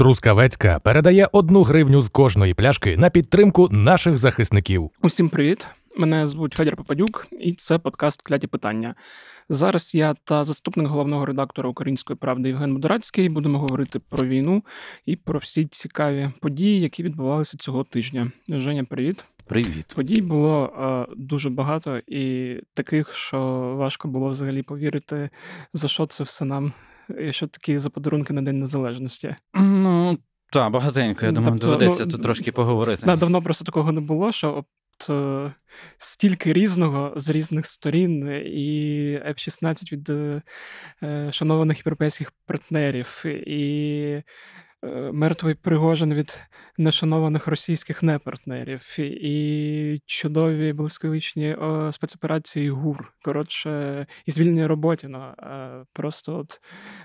Трускавецька передає одну гривню з кожної пляшки на підтримку наших захисників. Усім привіт! Мене звуть Федір Попадюк, і це подкаст Кляті питання. Зараз я та заступник головного редактора Української правди Євген Будрацький будемо говорити про війну і про всі цікаві події, які відбувалися цього тижня. Женя, привіт. Привіт, подій було е, дуже багато і таких, що важко було взагалі повірити, за що це все нам що такі за подарунки на День Незалежності. Ну, так, багатенько. Я думаю, тобто, доведеться ну, тут трошки поговорити. Да, давно просто такого не було, що от, е, стільки різного з різних сторін, е, і f 16 від е, е, шанованих європейських партнерів, і Е, мертвий Пригожин від нешанованих російських непартнерів, і чудові блискавичні спецоперації ГУР. Коротше, і звільнення Роботіна. Ну, е, просто от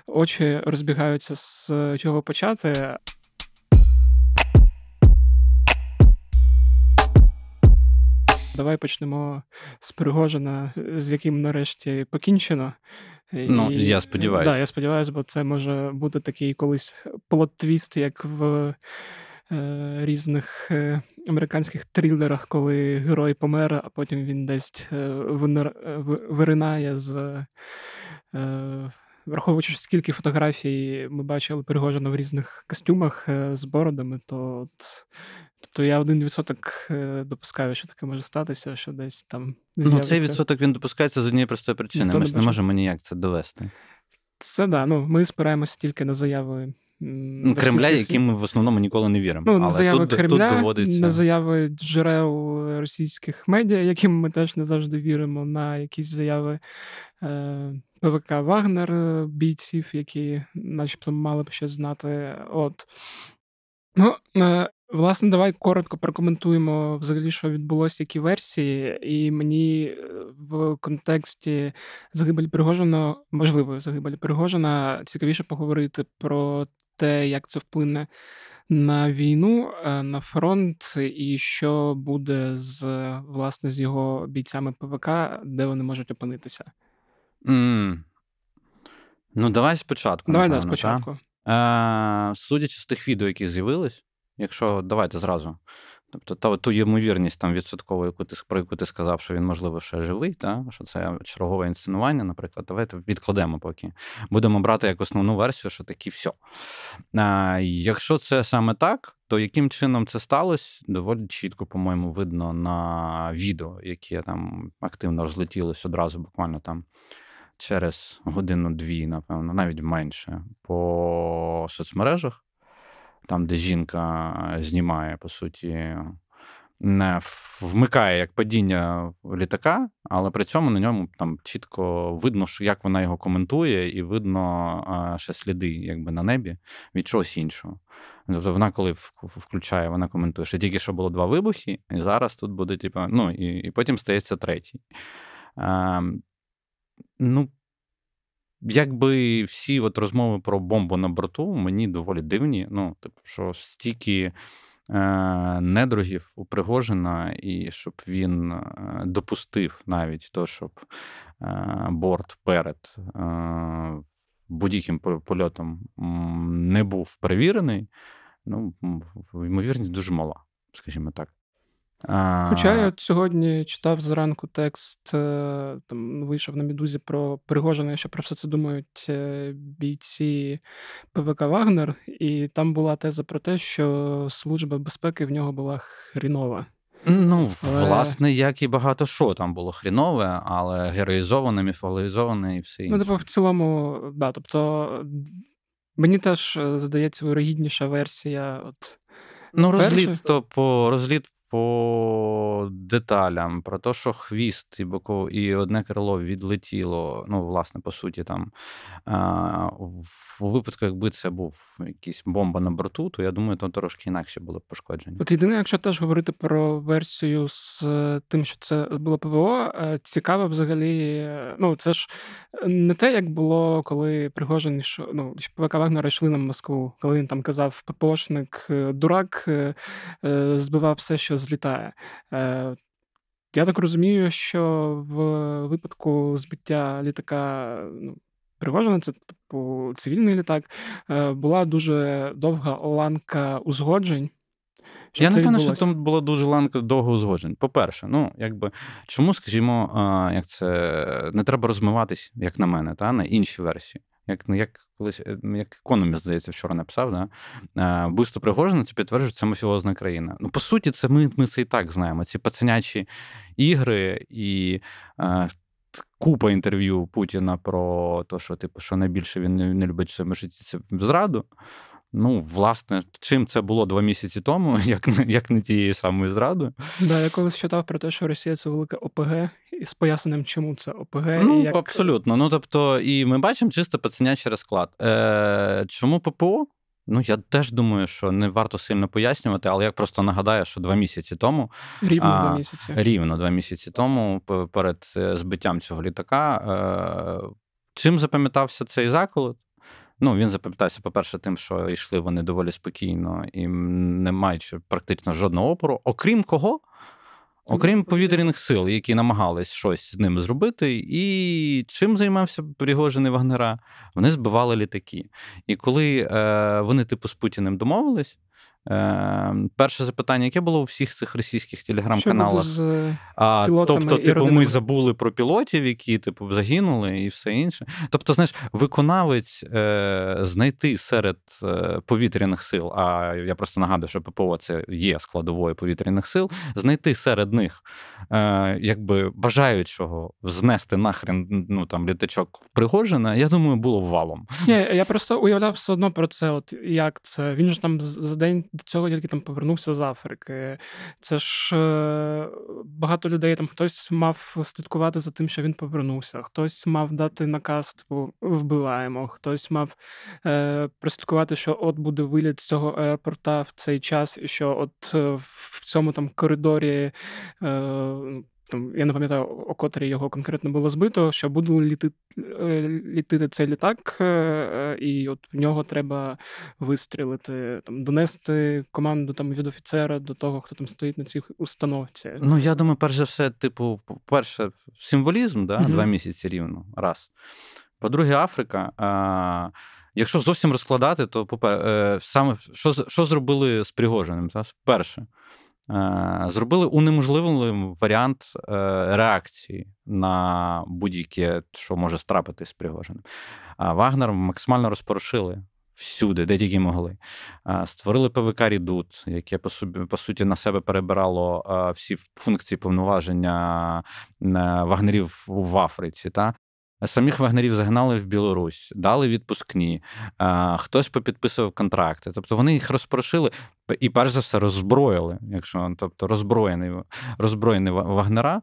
очі розбігаються з чого почати. Давай почнемо з Пригожина, з яким нарешті покінчено. Ну, і, я сподіваюся. Да, я сподіваюся, бо це може бути такий колись плот-твіст, як в е, різних е, американських трилерах, коли герой помер, а потім він десь е, винер, е, виринає з. Е, враховуючи, скільки фотографій ми бачили Пригожина в різних костюмах е, з бородами, то от Тобто я один відсоток е, допускаю, що таке може статися, що десь там з'явиться. Ну, цей відсоток він допускається з однієї простої причини. ми ж не можемо ніяк це довести. Це да. Ну ми спираємося тільки на заяви. Ну, Кремля, яким ми в основному ніколи не віримо. Ну, Але заяви тут, Кремля, тут доводиться... на заяви джерел російських медіа, яким ми теж не завжди віримо, на якісь заяви е, ПВК Вагнер, е, бійців, які начебто мали б щось знати. От. Ну, е, Власне, давай коротко прокоментуємо взагалі, що відбулося, які версії, і мені е, в контексті загибелі Пригожина, можливої загибелі Пригожина, цікавіше поговорити про те, як це вплине на війну, е, на фронт, і що буде з власне з його бійцями ПВК, де вони можуть опинитися. Mm. Ну, давай спочатку. Давай напевно, да, спочатку. Та? Е, судячи з тих відео, які з'явились, Якщо давайте зразу. Тобто та, ту ймовірність там відсоткову, яку ти про яку ти сказав, що він, можливо, ще живий, та що це чергове інсценування, наприклад, давайте відкладемо поки. Будемо брати як основну версію, що такі все. А, Якщо це саме так, то яким чином це сталося, доволі чітко, по-моєму, видно на відео, яке там активно розлетілось одразу, буквально там. Через годину-дві, напевно, навіть менше по соцмережах, там, де жінка е, знімає, по суті, не вмикає як падіння літака, але при цьому на ньому там чітко видно, що як вона його коментує, і видно ще сліди, якби на небі від чогось іншого. Тобто вона, коли включає, вона коментує, що тільки що було два вибухи, і зараз тут буде, типу, ну і і потім стається третій. А, ем, ну, Якби всі от розмови про бомбу на борту мені доволі дивні. Ну, типу, що стільки е, недругів упригожена, і щоб він е, допустив навіть то, щоб е, борт перед е, будь-яким польотом не був перевірений, ну, ймовірність дуже мала, скажімо так. Хоча я от сьогодні читав зранку текст, е, там вийшов на Мідузі про Пригожина, що про все це думають е, бійці ПВК Вагнер, і там була теза про те, що служба безпеки в нього була хрінова. Ну, але... власне, як і багато що там було хрінове, але героїзоване, міфологізоване і все інше. Ну, типу, в цілому, да, тобто мені теж е, здається вирогідніша версія. от... Ну, розліт, то по розліт по деталям, про те, що хвіст і боко, і одне крило відлетіло. Ну, власне, по суті, там У випадку, якби це був якийсь бомба на борту, то я думаю, то трошки інакше було б пошкодження. От єдине, якщо теж говорити про версію з е, тим, що це було ПВО, е, цікаво взагалі. Е, ну, це ж не те, як було, коли Пригожин що ну, ПВК Вагнера йшли на Москву, коли він там казав ППОшник дурак, збивав все, що з злітає. Е, я так розумію, що в випадку збиття літака ну, Пригожина, це типу цивільний літак, е, була дуже довга ланка узгоджень. Що Я не впевнений, що там була дуже ланка довго узгоджень. По-перше, ну якби чому, скажімо, як це не треба розмиватись, як на мене, та на інші версії як ну, як колись е, як економіст, здається, вчора написав, да? Бусто Пригожина це підтверджує це мафіозна країна. Ну, по суті, це ми ми це і так знаємо. Ці пацанячі ігри і е, купа інтерв'ю Путіна про те, що типу, що найбільше він не любить в своєму житті це зраду. Ну, власне, чим це було два місяці тому, як як не тією самою зрадою. Да, я колись читав про те, що Росія це велика ОПГ, і з поясненням, чому це ОПГ. Ну, і як... Абсолютно. Ну тобто, і ми бачимо чисто пацанячий розклад. Е, Чому ППО? Ну, я теж думаю, що не варто сильно пояснювати, але я просто нагадаю, що два місяці тому рівно два місяці Рівно два місяці тому, перед е, збиттям цього літака. Е, Чим запам'ятався цей заколот? Ну, він запам'ятався, по-перше, тим, що йшли вони доволі спокійно і не маючи практично жодного опору, окрім кого? Окрім ну, повітряних сил, які намагались щось з ним зробити, і чим займався Пригожин і Вагнера? Вони збивали літаки. І коли е, вони, типу, з Путіним домовились, Ем, перше запитання, яке було у всіх цих російських телеграм-каналах. З а, е, Тобто, типу, родинами? ми забули про пілотів, які типу загинули, і все інше. Тобто, знаєш, виконавець е, знайти серед е, повітряних сил. А я просто нагадую, що ППО це є складовою повітряних сил. Знайти серед них якби бажаючого знести нахрен ну там літачок Пригожина. Я думаю, було валом. Ні, Я просто уявляв все одно про це. От як це він ж там за день до цього тільки там повернувся з Африки. Це ж е, багато людей там хтось мав слідкувати за тим, що він повернувся, хтось мав дати наказ, типу вбиваємо, хтось мав е, прослідкувати, що от буде виліт з цього аеропорта в цей час, і що от е, в цьому там коридорі. Е, там я не пам'ятаю, о котрій його конкретно було збито, що буде літи, е, літити цей літак, е, е, і от в нього треба вистрілити, там донести команду там від офіцера до того, хто там стоїть на цій установці. Ну я думаю, перш за все, типу, перше, символізм, да, угу. два місяці рівно, раз. По-друге, Африка. А... Якщо зовсім розкладати, то саме що що зробили з пригоженим? Перше, Е, зробили унеможливим варіант е, реакції на будь-яке, що може страпити з Пригожиним. А Вагнер максимально розпорошили. Всюди, де тільки могли, е, створили ПВК Рідут, яке по собі по суті на себе перебирало всі функції повноваження вагнерів в Африці. Та Самих вагнерів загнали в Білорусь, дали відпускні, хтось попідписував контракти. Тобто вони їх розпрошили і, перш за все, роззброїли, якщо тобто роззброєний роззброєний вагнера.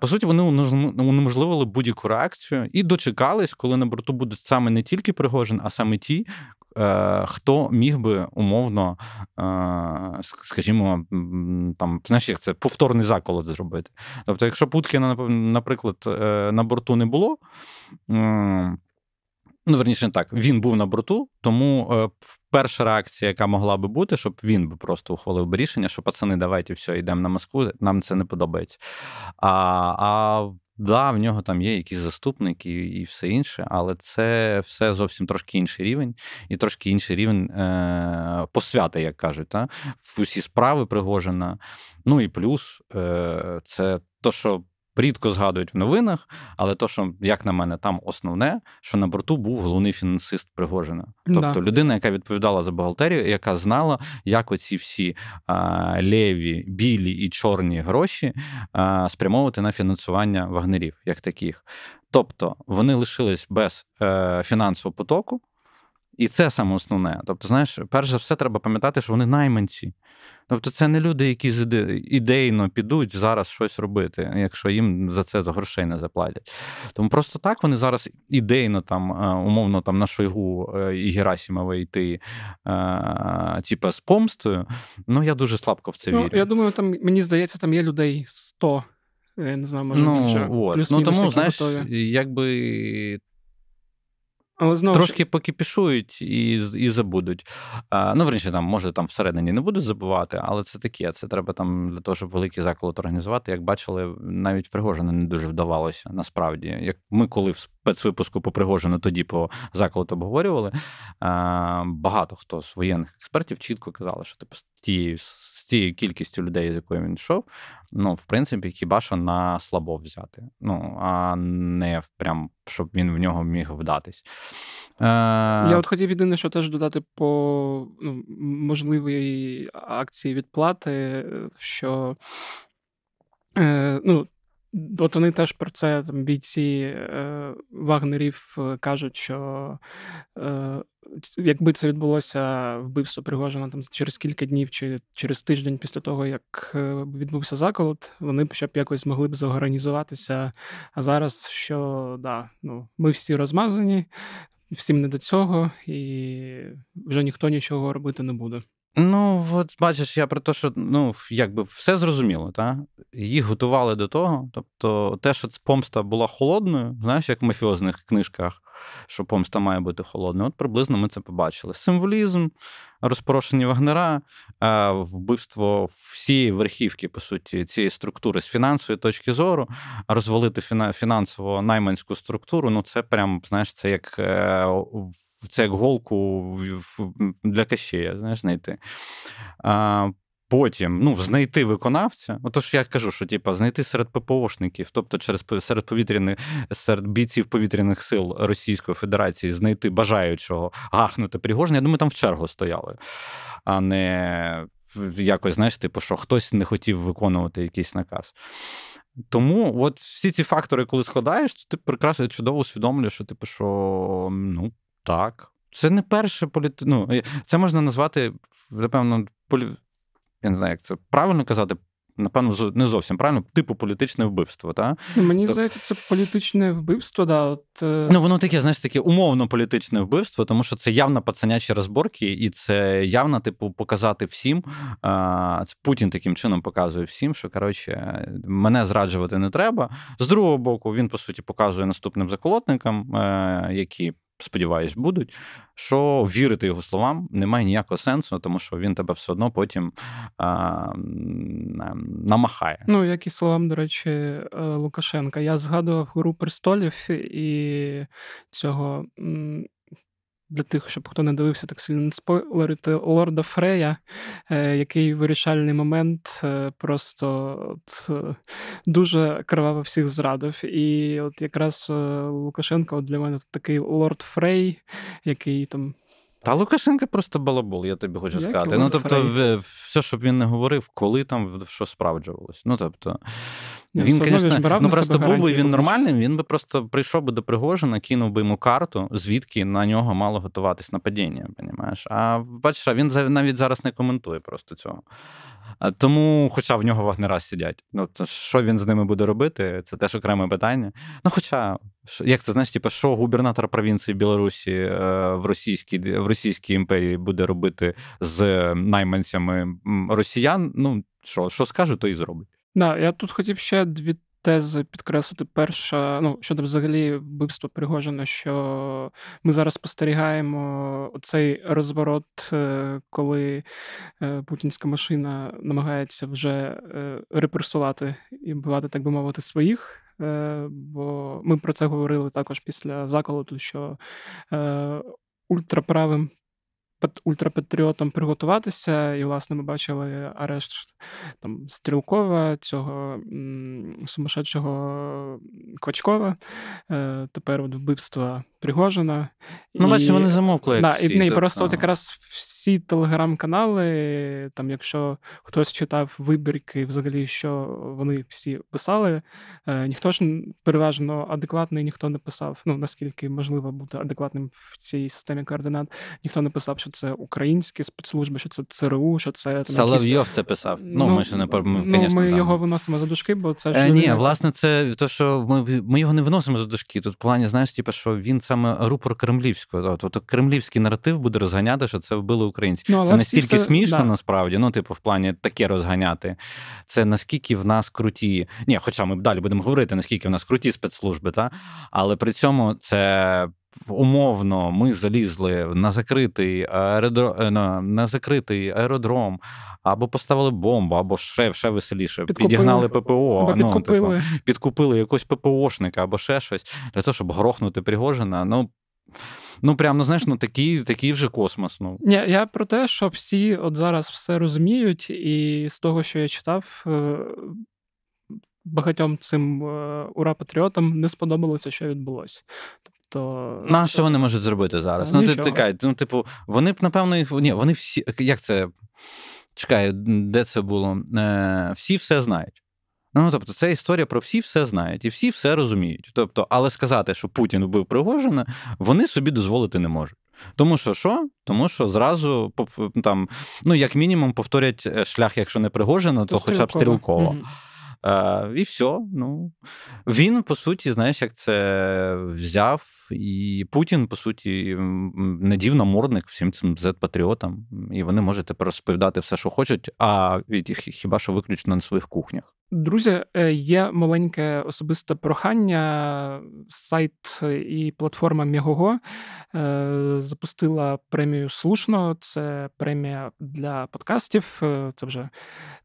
По суті, вони унеможливили будь-яку реакцію і дочекались, коли на борту будуть саме не тільки Пригожин, а саме ті, Е, хто міг би умовно, е, скажімо, там знаєш, як це повторний заколот зробити. Тобто, якщо Путкіна, наприклад, е, на борту не було. Ну, верніше, так, він був на борту, тому перша реакція, яка могла би бути, щоб він би просто ухвалив би рішення, що пацани, давайте все, йдемо на Москву, нам це не подобається. А а Да, в нього там є якісь заступники і все інше, але це все зовсім трошки інший рівень, і трошки інший рівень е, посвяти, як кажуть, та? усі справи Пригожена, Ну і плюс е, це то, що рідко згадують в новинах, але то, що як на мене, там основне, що на борту був головний фінансист Пригожина, тобто да. людина, яка відповідала за бухгалтерію, яка знала, як оці всі а, леві, білі і чорні гроші а, спрямовувати на фінансування вагнерів, як таких. Тобто вони лишились без е, фінансового потоку, і це саме основне. Тобто, знаєш, перш за все, треба пам'ятати, що вони найманці. Тобто, це не люди, які ідейно підуть зараз щось робити, якщо їм за це грошей не заплатять. Тому просто так вони зараз ідейно там, е, умовно, там на Шойгу е, і Герасімова йти, е, типа з помстою. Ну я дуже слабко в це ну, вірю. Ну, Я думаю, там мені здається, там є людей 100, я не знаю, може. Ну, більше. От. ну тому, знаєш, готові. якби. Але знову трошки покіпішують і і забудуть. А, Ну, верніше, там, може, там всередині не будуть забувати, але це таке. Це треба там для того, щоб великий заколот організувати. Як бачили, навіть Пригожина не дуже вдавалося насправді. Як ми коли в спецвипуску по Пригожину тоді по заколоту обговорювали, а, багато хто з воєнних експертів чітко казали, що типу, з тією з цією кількістю людей, з якою він йшов, ну, в принципі, хіба що на слабо взяти. Ну, а не прям, щоб він в нього міг вдатись. Е... Я от хотів єдине, що теж додати по ну, можливій акції відплати, е, що. Е, ну, От вони теж про це там бійці е, вагнерів е, кажуть, що е, якби це відбулося вбивство Пригожина там через кілька днів чи через тиждень після того, як е, відбувся заколот, вони б ще б якось змогли б зорганізуватися. А зараз що да, ну ми всі розмазані, всім не до цього, і вже ніхто нічого робити не буде. Ну, от бачиш, я про те, що ну, якби все зрозуміло, та? їх готували до того. Тобто, те, що помста була холодною, знаєш, як в мафіозних книжках, що помста має бути холодною. От приблизно ми це побачили. Символізм, розпорошені вагнера, е, вбивство всієї верхівки, по суті, цієї структури з фінансової точки зору, розвалити фінансово найманську структуру. Ну, це прям, знаєш, це як е, це як голку для кащея, знаєш, знайти. А, Потім ну, знайти виконавця, отож я кажу, що типу, знайти серед ППОшників, тобто через серед повітряних серед бійців повітряних сил Російської Федерації, знайти бажаючого гахнути Пригожина, Я думаю, там в чергу стояли, а не якось, знаєш, типу, що хтось не хотів виконувати якийсь наказ. Тому от всі ці фактори, коли складаєш, то ти прекрасно чудово усвідомлюєш, що типу, що ну так. Це не перше політи... Ну, Це можна назвати, напевно, полі... я не знаю, як це правильно казати. Напевно, не зовсім правильно, типу політичне вбивство, так? Мені здається, це політичне вбивство, да. От... Е, ну, воно таке, знаєш, таке умовно політичне вбивство, тому що це явно пацанячі розборки, і це явно, типу, показати всім. А, це Путін таким чином показує всім, що коротше, мене зраджувати не треба. З другого боку, він, по суті, показує наступним заколотникам, е, які сподіваюсь, будуть, що вірити його словам немає ніякого сенсу, тому що він тебе все одно потім а, ем, намахає. Ну, як і словам, до речі, е, Лукашенка. Я згадував гру престолів і цього для тих, щоб хто не дивився так сильно спойлерити Лорда Фрея, е, який вирішальний момент е, просто от, е, дуже криваво всіх зрадив. І от якраз Лукашенко от для мене такий лорд Фрей, який там. Та Лукашенко просто балабол, я тобі хочу Як сказати. Ну тобто, Фрей. все, щоб він не говорив, коли там що справджувалось. Ну тобто, ні, він, звісно, ну просто був би він ну, нормальним, він би просто прийшов би до Пригожина, кинув би йому карту, звідки на нього мало готуватись нападіння, понімаєш? А бачиш, він навіть зараз не коментує просто цього. Тому, хоча в нього вагнера сидять. Ну, то Що він з ними буде робити, це теж окреме питання. Ну, Хоча, як це знаєш, типу, що губернатор провінції Білорусі е, в Російській в Російській імперії буде робити з найманцями росіян, ну що, що скаже, то і зробить. Да, я тут хотів ще дві тези підкреслити. Перша, ну щодо взагалі вбивства Пригожина, що ми зараз спостерігаємо цей розворот, е, коли е, путінська машина намагається вже е, репресувати і вбивати, так би мовити, своїх. Бо ми про це говорили також після заколоту, що ультраправим ультрапатріотам приготуватися. І, власне, ми бачили арешт там Стрілкова, цього м- сумасшедшого Квачкова, е- тепер от вбивства Пригожина. Ну, і... бачите, вони замовкли. Да, всі, і не, так, просто так. от якраз всі телеграм-канали, там, якщо хтось читав вибірки, взагалі, що вони всі писали, е- ніхто ж переважно адекватний, ніхто не писав. Ну наскільки можливо бути адекватним в цій системі координат, ніхто не писав, що це українські спецслужби, що це ЦРУ, що це Соловйов це писав. Ну, ну ми ще не ми, ну, ми там. його виносимо за дужки, бо це ж е, ні, власне, це то, що ми ми його не виносимо за дужки. Тут в плані, знаєш, типу, що він саме рупор кремлівського. Тобто кремлівський наратив буде розганяти, що це вбили українці. Ну, це настільки все... смішно, да. насправді. Ну, типу, в плані таке розганяти. Це наскільки в нас круті. Ні, хоча ми далі будемо говорити, наскільки в нас круті спецслужби, та але при цьому це умовно ми залізли на закритий аеродром, е, на, на закритий аеродром, або поставили бомбу, або ще, ще веселіше, підкупили, підігнали ППО, або ну, типу, підкупили. Типу, підкупили якогось ППОшника або ще щось для того, щоб грохнути Пригожина. Ну Ну, прям, ну знаєш, ну такий такий вже космос. Ну Ні, я про те, що всі от зараз все розуміють, і з того, що я читав, е, багатьом цим е, ура-патріотам не сподобалося, що відбулося то тобто, ну, на що вони можуть зробити зараз? Нічого. Ну, ну ти тикай, ну, типу, вони б напевно їх ні, вони всі як це чекай, де це було? Е, Всі все знають. Ну, тобто, це історія про всі все знають і всі все розуміють. Тобто, але сказати, що Путін вбив Пригожина, вони собі дозволити не можуть. Тому що що? Тому що зразу там, ну як мінімум, повторять е, шлях, якщо не Пригожина, то, то хоча б стрілково. Mm-hmm. Е, І все. Ну Він, по суті, знаєш, як це взяв. І Путін, по суті, надів намордник всім цим Z-патріотам, і вони можуть тепер розповідати все, що хочуть, а хіба що виключно на своїх кухнях. Друзі, е, є маленьке особисте прохання. Сайт е, і платформа Мігого е, запустила премію слушно. Це премія для подкастів. Це вже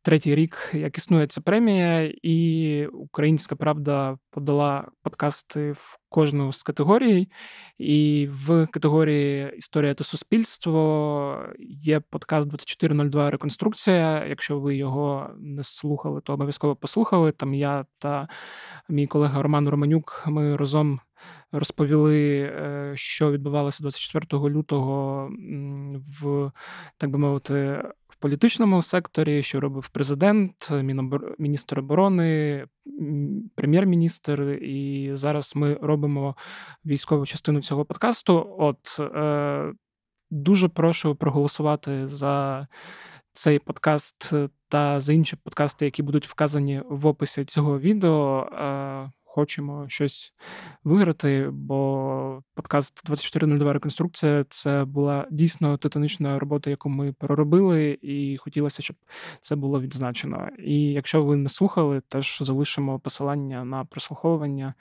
третій рік, як існує ця премія, і Українська Правда подала подкасти в кожну з категорій, і в категорії Історія та суспільство є подкаст 2402 Реконструкція. Якщо ви його не слухали, то обов'язково послухали. Там я та мій колега Роман Романюк ми разом. Розповіли, е, що відбувалося 24 лютого в так би мовити політичному секторі, що робив президент, міністр оборони, прем'єр-міністр. І зараз ми робимо військову частину цього подкасту. От е, дуже прошу проголосувати за цей подкаст е, та за інші подкасти, які будуть вказані в описі цього відео. Е, хочемо щось виграти. Бо подкаст 24.02 реконструкція це була дійсно титанічна робота, яку ми проробили, і хотілося, щоб це було відзначено. І якщо ви не слухали, теж залишимо посилання на прослуховування,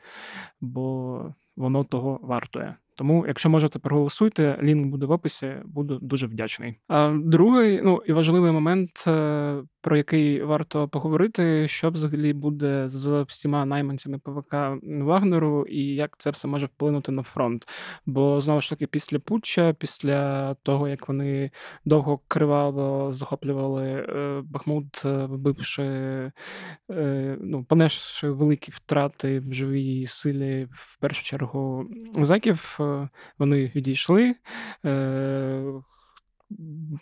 бо воно того вартує. Тому, якщо можете, проголосуйте, лінк буде в описі, буду дуже вдячний. А другий, ну і важливий момент, е, про який варто поговорити, що взагалі буде з всіма найманцями ПВК Вагнеру і як це все може вплинути на фронт. Бо знову ж таки, після Путча, після того як вони довго кривало захоплювали е, Бахмут, е, вбивши, ну понесши великі втрати в живій силі, в першу чергу, заків вони відійшли. Е,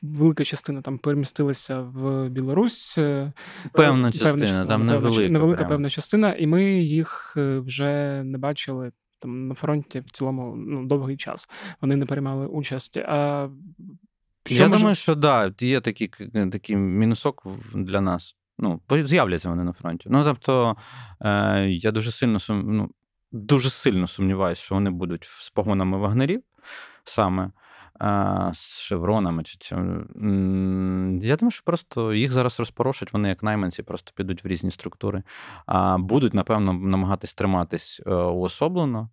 велика частина там перемістилася в Білорусь. Е, певна частина, певна частина там невелика. Невелика певна частина, і ми їх е, вже не бачили. Там на фронті в цілому ну, довгий час вони не приймали участь. А що Я може... думаю, що да, є такий такий мінусок для нас. Ну, з'являться вони на фронті. Ну тобто, е, я дуже сильно сум... ну, дуже сильно сумніваюся, що вони будуть з погонами вагнерів саме. Е, з шевронами чи чим. Я думаю, що просто їх зараз розпорошать, вони як найманці, просто підуть в різні структури. Будуть, напевно, намагатись триматись е, уособлено.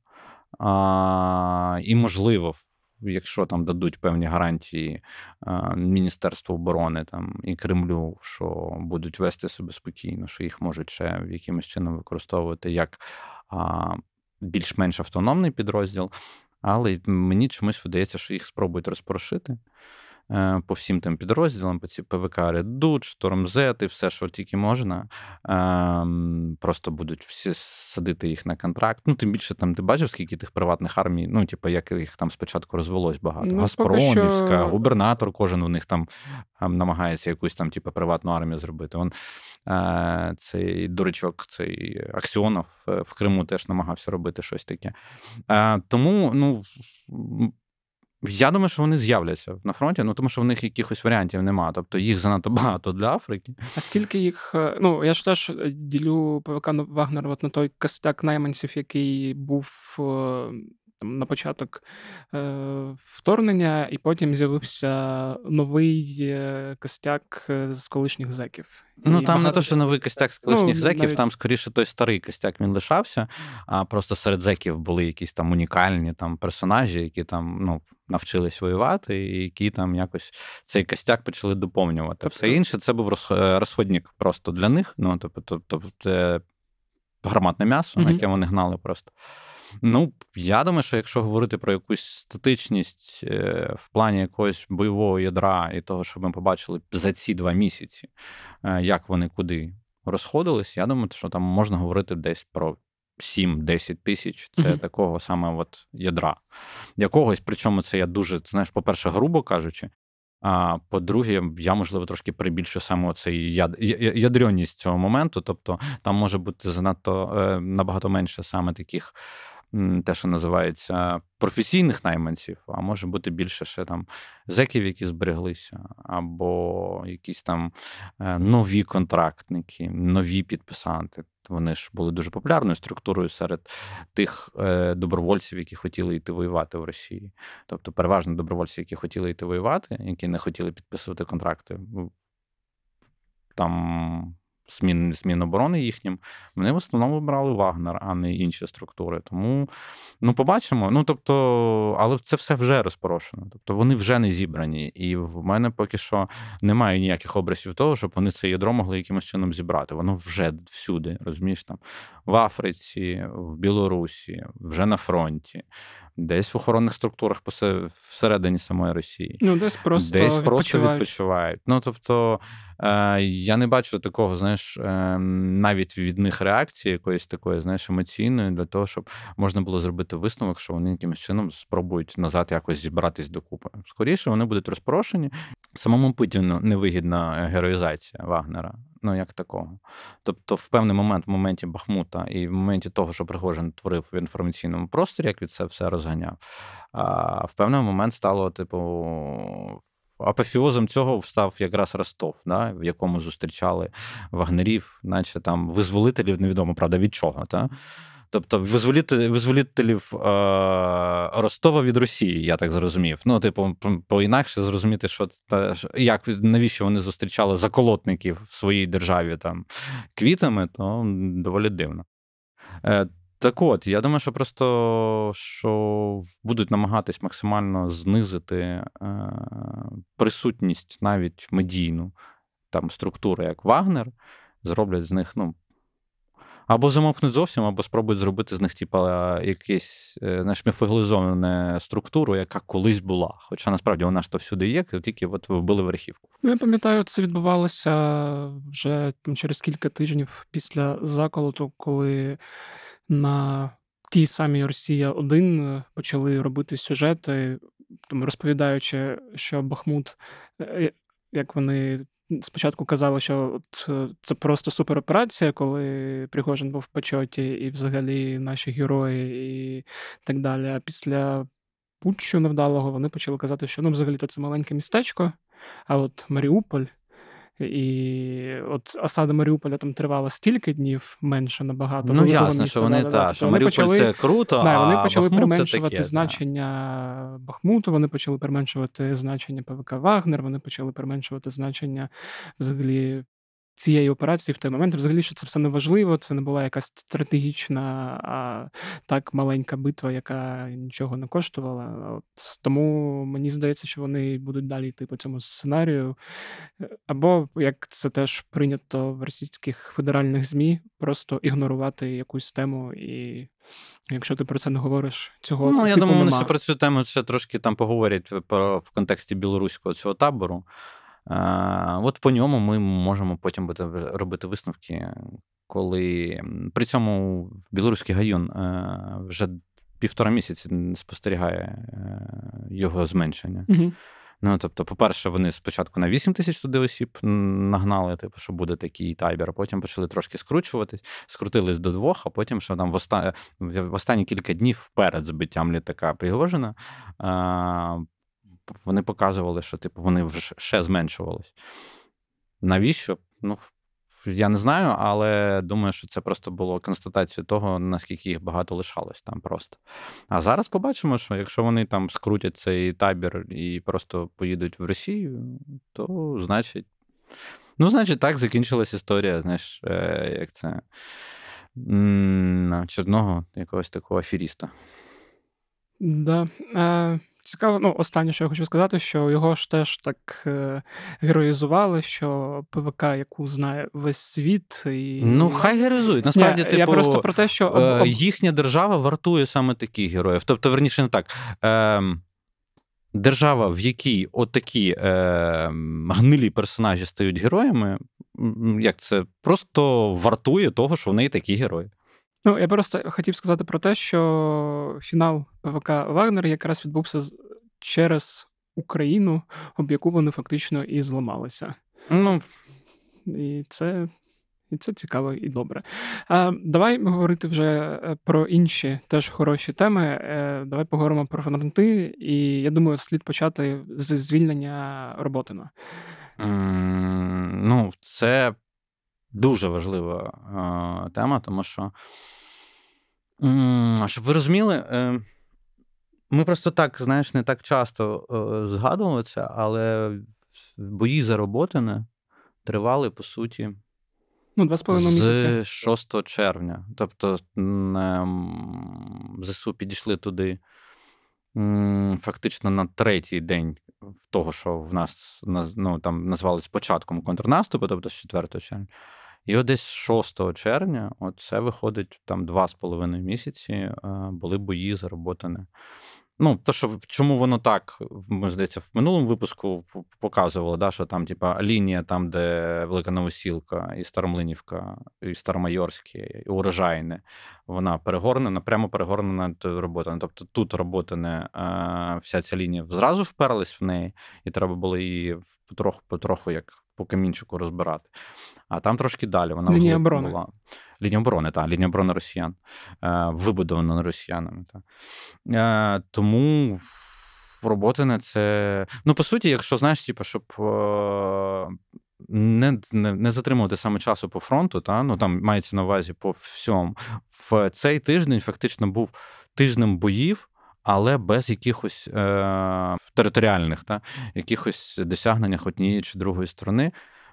І, можливо, якщо там дадуть певні гарантії е, Міністерству оборони там, і Кремлю, що будуть вести себе спокійно, що їх можуть ще якимось чином використовувати як більш-менш автономний підрозділ, але мені чомусь видається, що їх спробують розпорошити. Е, по всім тим підрозділам, по ці ПВК Редут, Штормзет і все, що тільки можна. Ем, просто будуть всі садити їх на контракт. Ну, тим більше там ти бачив, скільки тих приватних армій, ну, типу, як їх там спочатку розвелось багато. Ну, Газпромівська, що... губернатор, кожен у них там ем, намагається якусь там, типу, приватну армію зробити. Он е, цей дурачок, цей Аксіонов е, в Криму теж намагався робити щось таке. Тому, ну. Я думаю, що вони з'являться на фронті, ну тому що в них якихось варіантів немає. Тобто їх занадто багато для Африки. А скільки їх? Е, ну я ж теж е, ділю ПВК Вагнер от на той костяк найманців, який був е, там на початок е, вторгнення, і потім з'явився новий е, костяк е, з колишніх зеків. Ну і там багато... не то, що новий костяк з ну, колишніх ну, зеків, навіть... там скоріше той старий костяк він лишався, а просто серед зеків були якісь там унікальні там персонажі, які там ну. Навчились воювати, і які там якось цей костяк почали доповнювати. Тобто... Все інше це був розходник просто для них. Ну тобто, типу, тобто, тобто гарматне м'ясо, угу. на яке вони гнали просто. Ну, я думаю, що якщо говорити про якусь статичність е, в плані якогось бойового ядра і того, що ми побачили за ці два місяці, е, як вони куди розходились, я думаю, що там можна говорити десь про. 7-10 тисяч це uh такого саме от ядра. Якогось, причому це я дуже, знаєш, по-перше, грубо кажучи. А по-друге, я, можливо, трошки прибільшу саме цей яд... ядрьоність цього моменту. Тобто там може бути занадто е, набагато менше саме таких те, що називається професійних найманців, а може бути більше ще там зеків, які збереглися, або якісь там е, нові контрактники, нові підписанти. Вони ж були дуже популярною структурою серед тих е, добровольців, які хотіли йти воювати в Росії. Тобто, переважно добровольці, які хотіли йти воювати, які не хотіли підписувати контракти. Там з Мін, з Міноборони їхнім, вони в основному брали Вагнер, а не інші структури. Тому ну побачимо. Ну тобто, але це все вже розпорошено. Тобто вони вже не зібрані. І в мене поки що немає ніяких образів того, щоб вони це ядро могли якимось чином зібрати. Воно вже всюди, розумієш там в Африці, в Білорусі, вже на фронті десь в охоронних структурах всередині самої Росії, ну десь просто десь відпочивають. просто відпочивають. Ну тобто е, я не бачу такого, знаєш, е, навіть від них реакції якоїсь такої, знаєш, емоційної для того, щоб можна було зробити висновок, що вони якимось чином спробують назад якось зібратись докупи. Скоріше вони будуть розпрошені, Самому Путіну невигідна е, героїзація Вагнера, ну як такого. Тобто, в певний момент, в моменті Бахмута і в моменті того, що Пригожин творив в інформаційному просторі, як він це все розганяв, в певний момент стало, типу, апофіозом цього став якраз Ростов, да, в якому зустрічали вагнерів, наче там визволителів, невідомо правда від чого. Та? Тобто визволітелів е, Ростова від Росії, я так зрозумів. Ну, типу, по інакше зрозуміти, що та як навіщо вони зустрічали заколотників в своїй державі там квітами, то доволі дивно. Е, Так от, я думаю, що просто що будуть намагатись максимально знизити е, присутність навіть медійну там структури, як Вагнер, зроблять з них ну, або замовкнуть зовсім, або спробують зробити з них, типа, якесь е, наш нашміфоглізовану структуру, яка колись була. Хоча насправді вона ж то всюди є, тільки от вбили верхівку. Ну, я пам'ятаю, це відбувалося вже ну, через кілька тижнів після заколоту, коли на тій самій Росія 1 е, почали робити сюжети, там розповідаючи, що Бахмут. Е, як вони спочатку казали, що от е, це просто супероперація, коли Пригожин був в почоті, і взагалі наші герої і так далі. А після путчу невдалого вони почали казати, що ну, взагалі-то це маленьке містечко, а от Маріуполь і от осада Маріуполя там тривала стільки днів, менше набагато. Ну ясно, що вони та, тобто що Маріуполь почали, це круто. Да, а вони почали Бахмут применшувати таке, значення да. Бахмуту. Вони почали применшувати значення ПВК Вагнер. Вони почали применшувати значення взагалі цієї операції в той момент. Взагалі, що це все не важливо, це не була якась стратегічна, а так маленька битва, яка нічого не коштувала. От Тому мені здається, що вони будуть далі йти по цьому сценарію. Е, або як це теж прийнято в російських федеральних змі, просто ігнорувати якусь тему і. Якщо ти про це не говориш, цього ну, типу я думаю, нема. вони ще про цю тему ще трошки там поговорять е, про в контексті білоруського цього табору. От по ньому ми можемо потім буде робити висновки, коли при цьому білоруський гайон е, вже півтора місяці спостерігає е, його зменшення. Ну, тобто, по-перше, вони спочатку на 8 тисяч туди осіб нагнали, типу, що буде такий тайбер, а потім почали трошки скручуватись, скрутились до двох, а потім що там в, оста... в останні кілька днів перед збиттям літака Пригожина вони показували, що типу вони вже ще зменшувались. Навіщо? Ну, я не знаю, але думаю, що це просто було констатацією того, наскільки їх багато лишалось там просто. А зараз побачимо, що якщо вони там скрутять цей табір і просто поїдуть в Росію, то значить. Ну, значить, так закінчилась історія, знаєш, е, як це черного якогось такого афіріста. Да. Цікаво, ну, останнє, що я хочу сказати, що його ж теж так е, героїзували, що ПВК, яку знає весь світ, і ну хай героїзують. Насправді Ні, типу, я просто про те, що е, об... їхня держава вартує саме таких героїв. Тобто, верніше не так. Е, Держава, в якій отакі е, гнилі персонажі стають героями, як це просто вартує того, що вони і такі герої. Ну, я просто хотів сказати про те, що фінал ПВК Вагнер якраз відбувся через Україну, об яку вони фактично і зламалися. Ну і це. І це цікаво і добре. А, Давай говорити вже е, про інші теж хороші теми. Е, давай поговоримо про фронти, і я думаю, слід почати з звільнення Роботина. Mm, ну, це дуже важлива е, тема, тому що щоб ви розуміли, е, ми просто так, знаєш, не так часто е, згадували це, але бої за Роботине тривали, по суті, Ну, два з половиною місяця. З 6 червня. Тобто, ем, ЗСУ підійшли туди фактично на третій день того, що в нас ну, там назвали початком контрнаступу, тобто з 4 червня. І от десь 6 червня, от це виходить там 2,5 місяці, е, були бої зароботані. Ну, то, що чому воно так, ми здається, в минулому випуску показувало, да, що там, типа, лінія, там, де Велика Новосілка, і Старомлинівка, і Старомайорське, і урожайне, вона перегорнена, прямо перегорнена робота. Тобто тут робота не е, вся ця лінія зразу вперлась в неї, і треба було її потроху-потроху як по камінчику розбирати. А там трошки далі вона лінія оборони. була. Лінія оборони, так, лінія оборони росіян, е, вибудована росіянами. Та. Е, тому роботи на це. Ну, по суті, якщо знаєш, типу, щоб. Е, не не, не затримувати саме часу по фронту, та ну там мається на увазі по всьому. В цей тиждень фактично був тижнем боїв але без якихось е, територіальних та якихось досягненнях однієї чи другої сторони.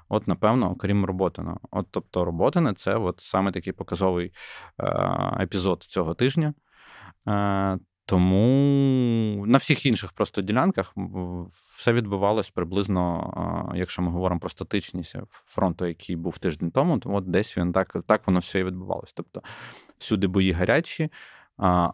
От, напевно, окрім Роботина. Ну, от, тобто, Роботина це от саме такий показовий е, епізод цього тижня. Е, Тому на всіх інших просто ділянках все відбувалось приблизно, е, якщо ми говоримо про статичність фронту, який був тиждень тому, то от десь він так так воно все і відбувалось. Тобто всюди бої гарячі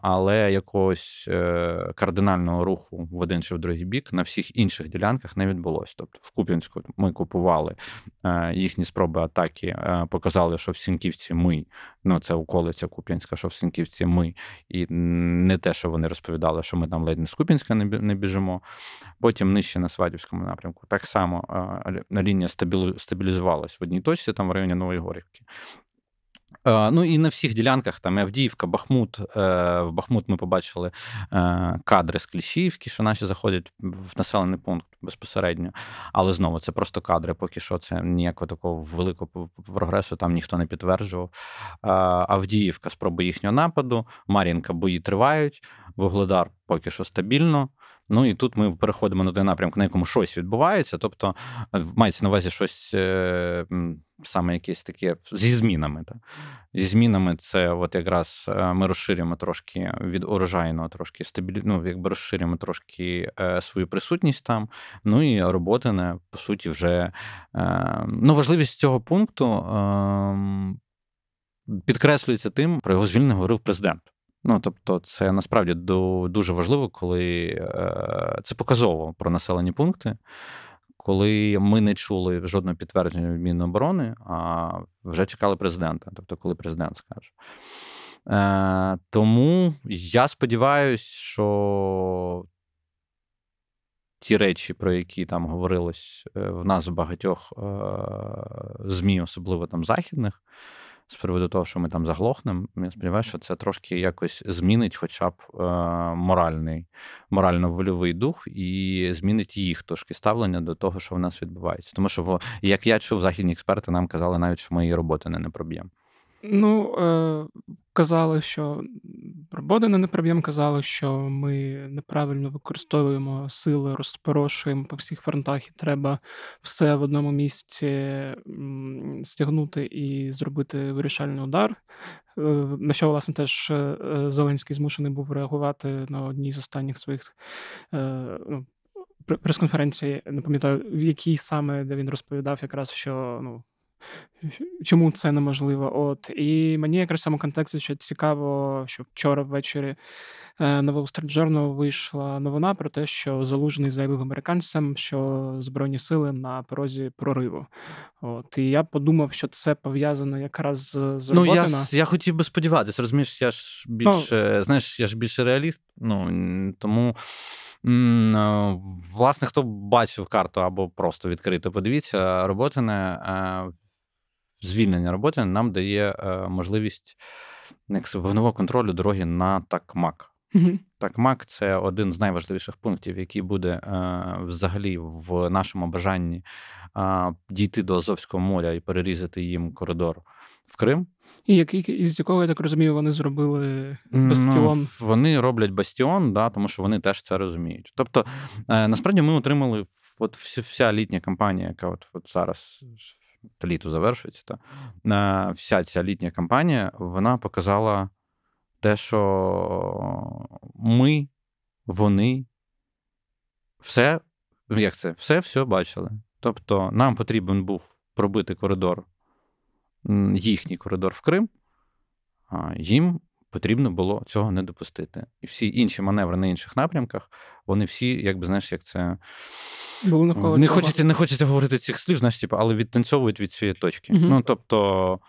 але якогось е, кардинального руху в один чи в другий бік на всіх інших ділянках не відбулось. Тобто, в Куп'янську ми купували е, їхні спроби атаки, е, показали, що в Сінківці ми, ну це околиця Куп'янська, що в Сінківці ми, і не те, що вони розповідали, що ми там ледь не з Куп'янська не біжимо. Потім нижче на Свадівському напрямку. Так само лінія стабілізувалась в одній точці, там в районі Нової Горівки. Э, ну і на всіх ділянках там Авдіївка, Бахмут. Э, в Бахмут ми побачили э, кадри з Кліщівки, що наші заходять в населений пункт безпосередньо. Але знову це просто кадри. Поки що це ніякого такого великого прогресу там ніхто не підтверджував. Е, Авдіївка спроби їхнього нападу. Мар'їнка бої тривають. Вугледар поки що стабільно. Ну і тут ми переходимо на той напрямок, на якому щось відбувається. Тобто е, мається на увазі щось е, саме якесь таке зі змінами. Так? Зі змінами це от якраз е, ми розширюємо трошки від урожайного, трошки стабілі... ну, якби розширюємо трошки е, свою присутність там. Ну і роботи не по суті вже е, ну, важливість цього пункту ем, підкреслюється тим, про його звільнення говорив президент. Ну, тобто, це насправді дуже важливо, коли це показово про населені пункти коли ми не чули жодного підтвердження від Міноборони, а вже чекали президента, тобто, коли президент скаже. Е, Тому я сподіваюся, що ті речі, про які там говорилось е, в нас в багатьох е, ЗМІ, особливо там західних з приводу того, що ми там заглохнемо. Я сподіваюся, що це трошки якось змінить, хоча б е, моральний, морально-вольовий дух, і змінить їх трошки ставлення до того, що в нас відбувається. Тому що, як я чув, західні експерти нам казали навіть, що ми її роботи не, не проб'ємо. Ну, е, казали, що роботи на непроб'єм казали, що ми неправильно використовуємо сили, розпорошуємо по всіх фронтах, і треба все в одному місці стягнути і зробити вирішальний удар. Е, на що, власне, теж е, Зеленський змушений був реагувати на одній з останніх своїх. Ну, Прес-конференції не пам'ятаю, в якій саме де він розповідав, якраз що ну чому це неможливо. От І мені якраз в цьому контексті ще цікаво, що вчора ввечері е, на Wall Street Journal вийшла новина про те, що залужений заявив американцям, що збройні сили на порозі прориву. От І я подумав, що це пов'язано якраз з Ну, я, я хотів би сподіватися, розумієш, я ж ну більше ну, знаєш, я ж більше реаліст, ну тому. Е, власне, хто бачив карту або просто відкрито, подивіться, е, роботи не звільнення роботи нам дає е, можливість ну, вогневого контролю дороги на такмак. Такмак це один з найважливіших пунктів, який буде е, взагалі в нашому бажанні е, дійти до Азовського моря і перерізати їм коридор в Крим. І який із якого я так розумію, вони зробили ну, бастіон? Ну, вони роблять бастіон, да, тому що вони теж це розуміють. Тобто, е, насправді, ми отримали от вся літня кампанія, яка от, от зараз літо завершується. Та, Вся ця літня кампанія вона показала те, що ми, вони, все, як це, все все бачили. Тобто, нам потрібен був пробити коридор, їхній коридор в Крим, а їм потрібно було цього не допустити. І всі інші маневри на інших напрямках, вони всі, якби знаєш, як це. Було не хочеться не хочеться говорити цих слів, знаєш, типу, але відтанцьовують від цієї точки. Угу. Ну тобто,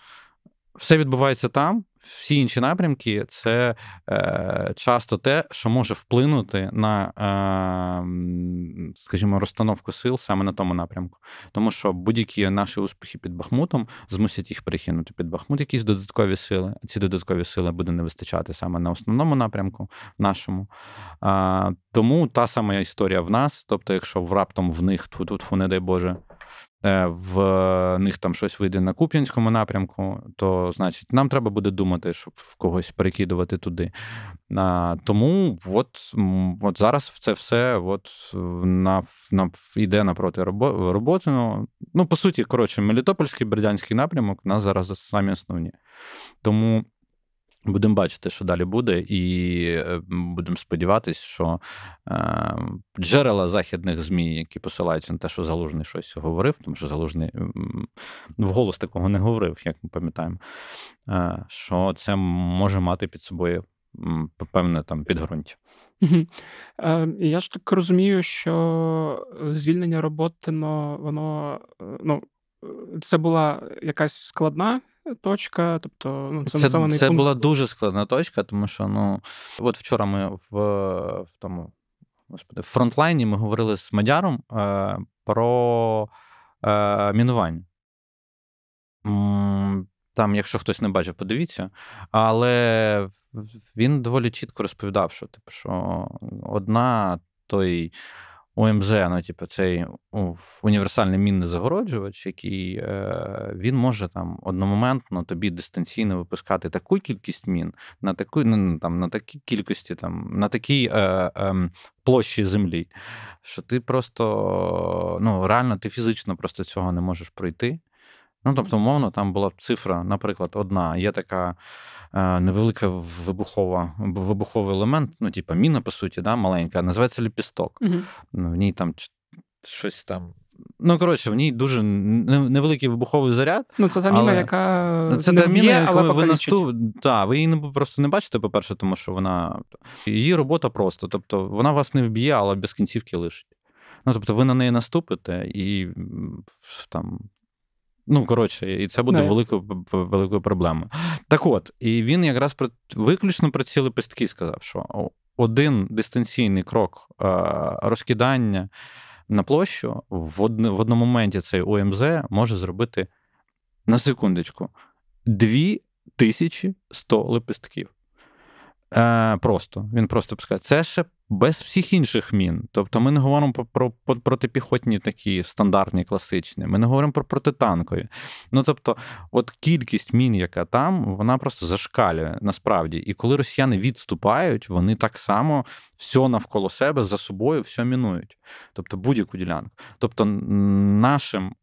все відбувається там, всі інші напрямки це е, часто те, що може вплинути на, е, скажімо, розстановку сил саме на тому напрямку. Тому що будь-які наші успіхи під Бахмутом змусять їх перекинути під Бахмут, якісь додаткові сили. Ці додаткові сили буде не вистачати саме на основному напрямку нашому. Е, тому та сама історія в нас. Тобто, якщо в раптом в них тут, не дай Боже. Е, в е, них там щось вийде на Куп'янському напрямку, то значить, нам треба буде думати, щоб в когось перекидувати туди. А, Тому от от зараз це все от на, на йде напроти роботи. Ну, ну, по суті, коротше, Мелітопольський бердянський напрямок у нас зараз самі основні. Тому. Будемо бачити, що далі буде, і е, будемо сподіватися, що е, джерела західних ЗМІ, які посилаються на те, що Залужний щось говорив, тому що Залужний вголос такого не говорив, як ми пам'ятаємо, е, що це може мати під собою певне там підґрунтя. Е, я ж так розумію, що е, звільнення роботи, ну, воно ну. Це була якась складна точка. Тобто, ну, це це, населений це пункт. була дуже складна точка, тому що ну от вчора ми в, в тому господи, в фронтлайні ми говорили з Мадяром е, про е, мінування. Там, якщо хтось не бачив, подивіться. Але він доволі чітко розповідав, що типу, що одна той ОМЗ, ну, типу, цей універсальний мінний загороджувач, який е, він може там одномоментно тобі дистанційно випускати таку кількість мін на таку, ну, ну там, на такій кількості, там, на такій е, е, площі землі, що ти просто ну, реально ти фізично просто цього не можеш пройти. Ну, тобто, умовно, там була цифра, наприклад, одна. Є така е, невелика вибухова, вибуховий елемент, ну, типу міна, по суті, да, маленька, називається ліпісток. Угу. В ній там щось там. Ну, коротше, в ній дуже невеликий вибуховий заряд. Ну, це та міна, але... яка ну, це та міна, яку але ви наступ... Так, ви її просто не бачите, по-перше, тому що вона. Її робота просто. Тобто, вона вас не вб'є, але без кінцівки лишить. Ну, тобто, ви на неї наступите і там Ну, коротше, і це буде великою великою проблемою. Так от, і він якраз про виключно про ці лепестки сказав, що один дистанційний крок е, розкидання на площу в в одному моменті цей ОМЗ може зробити на секундочку 2100 лепестків. Е, Просто він просто пускає. Це ще без всіх інших мін. Тобто ми не говоримо про протипіхотні такі стандартні, класичні, ми не говоримо про протитанкові. Ну тобто, от кількість мін, яка там, вона просто зашкалює насправді. І коли росіяни відступають, вони так само все навколо себе за собою все мінують. Тобто будь-яку ділянку. Тобто, нашим.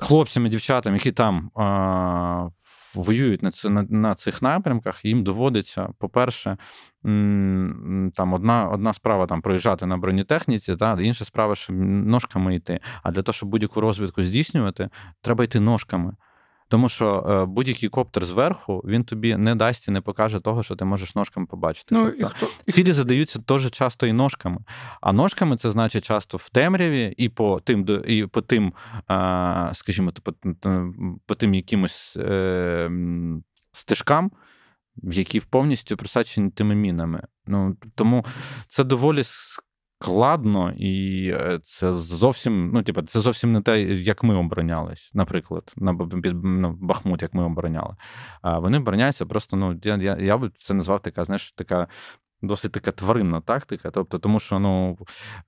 Хлопцям і дівчатам, які там а, воюють на це на цих напрямках, їм доводиться, по-перше, там одна одна справа там проїжджати на бронетехніці, та інша справа, щоб ножками йти. А для того, щоб будь-яку розвідку здійснювати, треба йти ножками. Тому що е, будь-який коптер зверху він тобі не дасть і не покаже того, що ти можеш ножками побачити. Ну, і тобто хто... Цілі задаються дуже часто і ножками. А ножками це значить часто в темряві і по тим, і по тим, е, скажімо, по, типу, по тим якимось е, стежкам. Які повністю просачені тими мінами. Ну Тому це доволі складно, і е, це зовсім ну, типу, це зовсім не те, як ми оборонялись, наприклад, на на Бахмут, як ми обороняли. А Вони обороняються просто, ну я я, я би це назвав така, знаєш, така Досить така тваринна тактика, тобто, тому що ну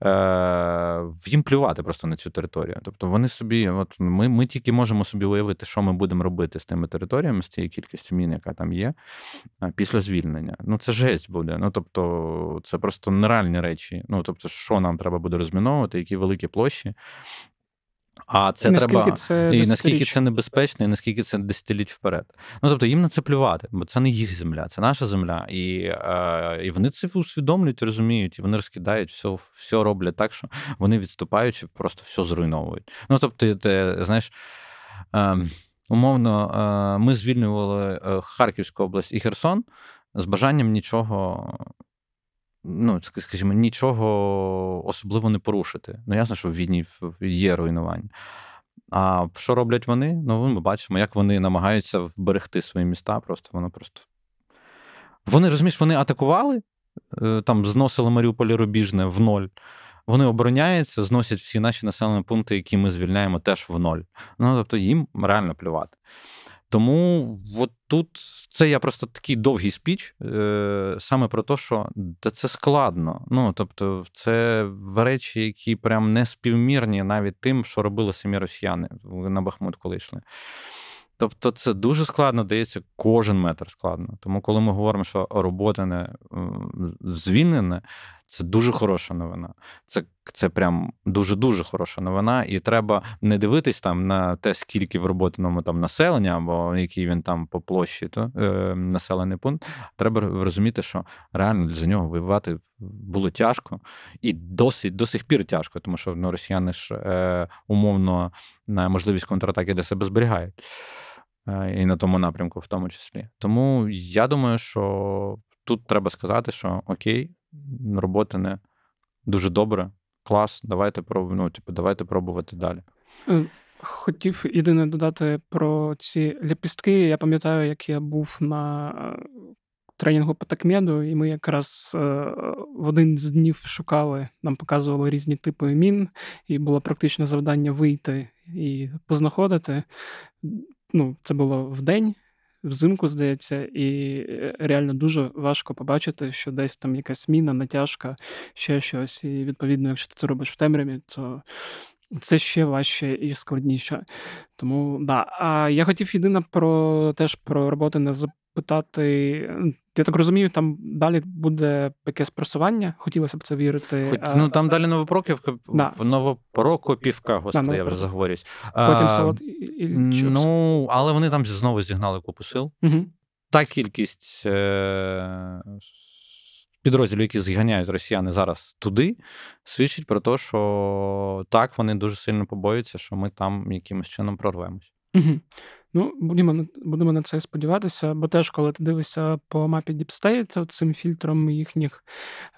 е, їм плювати просто на цю територію. Тобто вони собі, от ми ми тільки можемо собі уявити, що ми будемо робити з тими територіями, з тією кількістю мін, яка там є, після звільнення. Ну це жесть буде. Ну тобто, це просто нереальні речі. Ну тобто, що нам треба буде розміновувати, які великі площі. А це і треба це і наскільки це небезпечно, і наскільки це десятиліть вперед. Ну тобто їм на це бо це не їх земля, це наша земля, і е, і вони це усвідомлюють, розуміють, і вони розкидають все, все роблять так, що вони відступаючи, просто все зруйновують. Ну тобто, ти знаєш. Ем, е, Умовно, ми звільнювали е, Харківську область і Херсон з бажанням нічого ну, скажімо, нічого особливо не порушити. Ну, ясно, що в війні є руйнування. А що роблять вони? Ну, ми бачимо, як вони намагаються вберегти свої міста. Просто воно просто. Вони розумієш, вони атакували, е, там зносили Маріуполі Рубіжне в ноль. Вони обороняються, зносять всі наші населені пункти, які ми звільняємо, теж в ноль. Ну тобто їм реально плювати. Тому от тут це я просто такий довгий спіч, е, саме про те, що та це складно. Ну тобто, це речі, які прям не співмірні навіть тим, що робили самі росіяни на Бахмут, коли йшли. Тобто, це дуже складно дається кожен метр складно. Тому, коли ми говоримо, що робота не е, звільнена, це дуже хороша новина. Це це прям дуже-дуже хороша новина. І треба не дивитись там на те, скільки в роботиному там населення, або який він там по площі то, е, населений пункт. Треба розуміти, що реально для нього воювати було тяжко і досить до сих пір тяжко, тому що ну, росіяни ж е, умовно на можливість контратаки для себе зберігають. Е, і на тому напрямку, в тому числі. Тому я думаю, що тут треба сказати, що окей, роботи не дуже добре, клас, давайте пробуємо, ну, типу, давайте пробувати далі. Е, хотів єдине додати про ці ліпістки. Я пам'ятаю, як я був на е, тренінгу по такмеду, і ми якраз е, в один з днів шукали, нам показували різні типи мін, і було практичне завдання вийти і познаходити. Ну, Це було в день взимку, здається, і е, реально дуже важко побачити, що десь там якась міна, натяжка, ще щось. І відповідно, якщо ти це робиш в темряві, то це ще важче і складніше. Тому да. А я хотів єдине про теж про роботи на питати. Я так розумію, там далі буде якесь просування. Хотілося б це вірити. Хоч, е, ну там далі Новопрокопівка, да. Новопрокопівка, господи, да, я вже заговорюсь. Потім Солод і Ну, але вони там знову зігнали купу сил. Угу. Та кількість е- підрозділів, які зганяють росіяни зараз туди, свідчить про те, що так вони дуже сильно побоюються, що ми там якимось чином прорвемось. Мгм. Ну, будемо на будемо на це сподіватися, бо теж, коли ти дивишся по мапі Діпстейт цим фільтром їхніх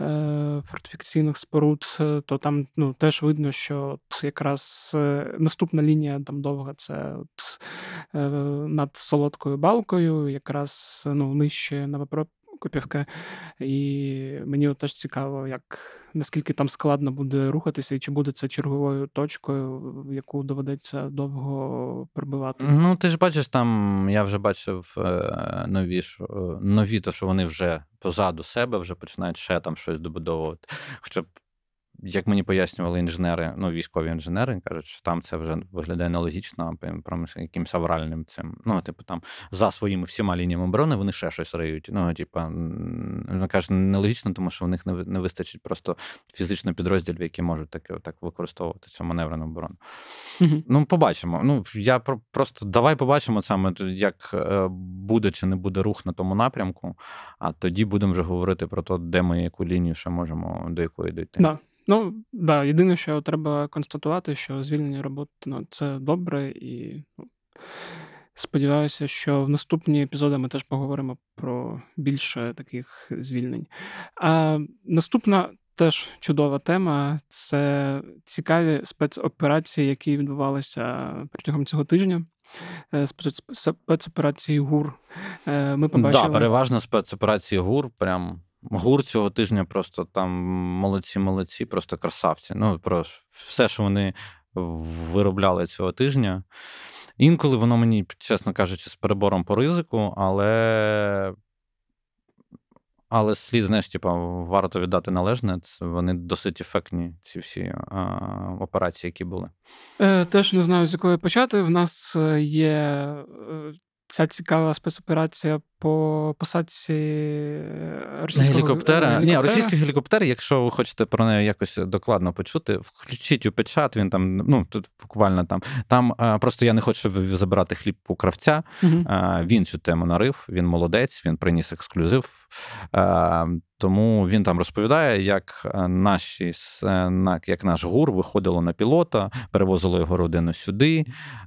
е, фортифікаційних споруд, е, то там ну, теж видно, що от якраз е, наступна лінія там довга це от, е, над солодкою балкою, якраз ну, нижче на Копірка. І мені теж цікаво, як наскільки там складно буде рухатися, і чи буде це черговою точкою, яку доведеться довго прибивати. Ну, ти ж бачиш, там я вже бачив е, нові, е, нові то що вони вже позаду себе, вже починають ще там щось добудовувати. Хоча як мені пояснювали інженери, ну військові інженери кажуть, що там це вже виглядає нелогічно прям якимось авральним цим. Ну, типу, там за своїми всіма лініями оборони вони ще щось риють. Ну, типу, каже нелогічно, тому що в них не не вистачить просто фізично підрозділів, які можуть таке так використовувати цю маневрену оборону. Mm-hmm. Ну, побачимо. Ну я про просто давай побачимо саме, е, як е, буде чи не буде рух на тому напрямку, а тоді будемо вже говорити про те, де ми яку лінію ще можемо до якої дійти. Да. Ну да, єдине, що треба констатувати, що звільнення роботи ну, це добре, і ну, сподіваюся, що в наступні епізоди ми теж поговоримо про більше таких звільнень. А наступна теж чудова тема це цікаві спецоперації, які відбувалися протягом цього тижня. Е, спецоперації ГУР. Е, ми побачили... Да, переважно спецоперації ГУР прям. Гур цього тижня просто там молодці-молодці, просто красавці. Ну, про все, що вони виробляли цього тижня. Інколи воно мені, чесно кажучи, з перебором по ризику, але але слід, знаєш, типа, варто віддати належне. Вони досить ефектні, ці всі а, операції, які були. Е, теж не знаю, з якої почати. В нас е, є е, ця цікава спецоперація по посадці е, російського гелікоптера. Е, гелікоптера. Ні, російський гелікоптер, якщо ви хочете про неї якось докладно почути, включіть у печат, він там, ну тут буквально там. Там е, просто я не хочу забирати хліб у кравця. Угу. Він цю тему нарив, він молодець, він приніс ексклюзив. Ем, тому він там розповідає, як е, наші е, як наш гур виходило на пілота, перевозило його родину сюди.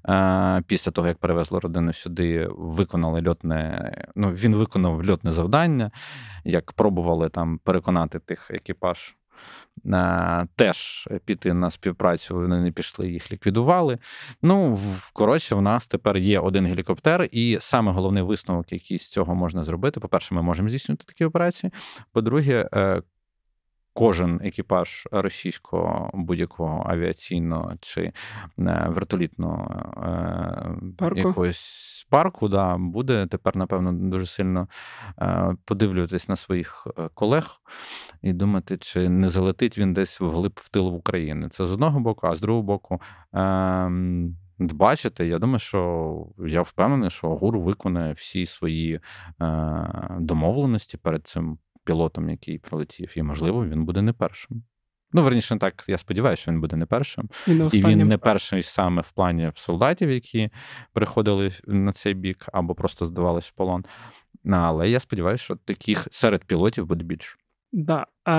Е, після того, як перевезли родину сюди, виконали льотне. Ну він виконав льотне завдання, як пробували там переконати тих екіпаж теж піти на співпрацю. Вони не пішли, їх ліквідували. Ну коротше, в нас тепер є один гелікоптер, і саме головний висновок, який з цього можна зробити: по-перше, ми можемо здійснювати такі операції. По-друге, е, кожен екіпаж російського будь-якого авіаційного чи е, вертолітного е, парку. якогось парку да, буде тепер, напевно, дуже сильно е, подивлюватись на своїх колег і думати, чи не залетить він десь вглиб в тил України. Це з одного боку, а з другого боку. Ем, бачите, я думаю, що я впевнений, що ГУР виконає всі свої е, домовленості перед цим пілотом, який пролетів, і можливо він буде не першим. Ну, верніше, так я сподіваюся, що він буде не першим, і, не і він не перший саме в плані солдатів, які переходили на цей бік або просто здавались в полон. Але я сподіваюся, що таких серед пілотів буде більше. Да. Е,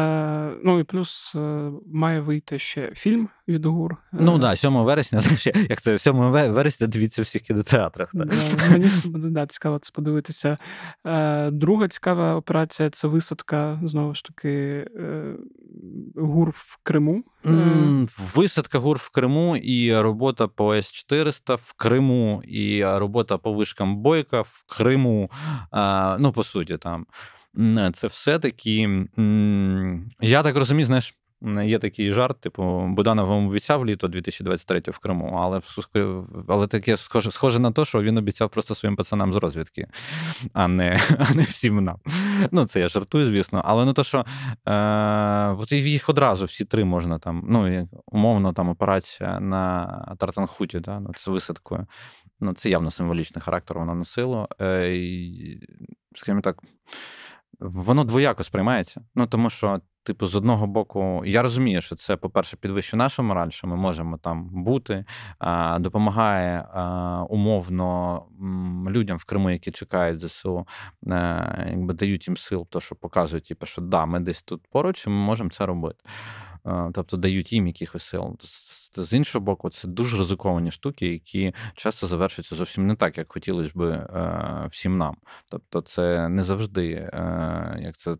Ну і плюс е, має вийти ще фільм від гур. Ну так, е. да, 7 вересня, знаєш, як це 7 вересня, дивіться всіх кінотеатрах. Да, ну, мені це буде да, цікаво це подивитися. Е, Друга цікава операція це висадка знову ж таки е, гур в Криму. Mm, висадка гур в Криму і робота по С400 в Криму, і робота по вишкам Бойка в Криму. Е, ну, по суті, там це все-таки, я так розумію, знаєш, є такий жарт, типу, Буданов вам обіцяв літо 2023 в Криму, але але таке схоже схоже на те, що він обіцяв просто своїм пацанам з розвідки, а не а не всім нам. Ну, це я жартую, звісно. Але ну то, що е, їх одразу всі три можна там, ну, умовно, там операція на Тартанхуті, да, ну, це висадкою. Ну, це явно символічний характер вона носило. Е, Скажімо так воно двояко сприймається. Ну тому що, типу, з одного боку, я розумію, що це, по-перше, підвищує нашу мораль, що ми можемо там бути, допомагає умовно людям в Криму, які чекають ЗСУ, е, якби дають їм сил, то що показують, типу, що да, ми десь тут поруч, і ми можемо це робити тобто дають їм якихось сил. З іншого боку, це дуже ризиковані штуки, які часто завершуються зовсім не так, як хотілося б е, всім нам. Тобто, це не завжди е, як це.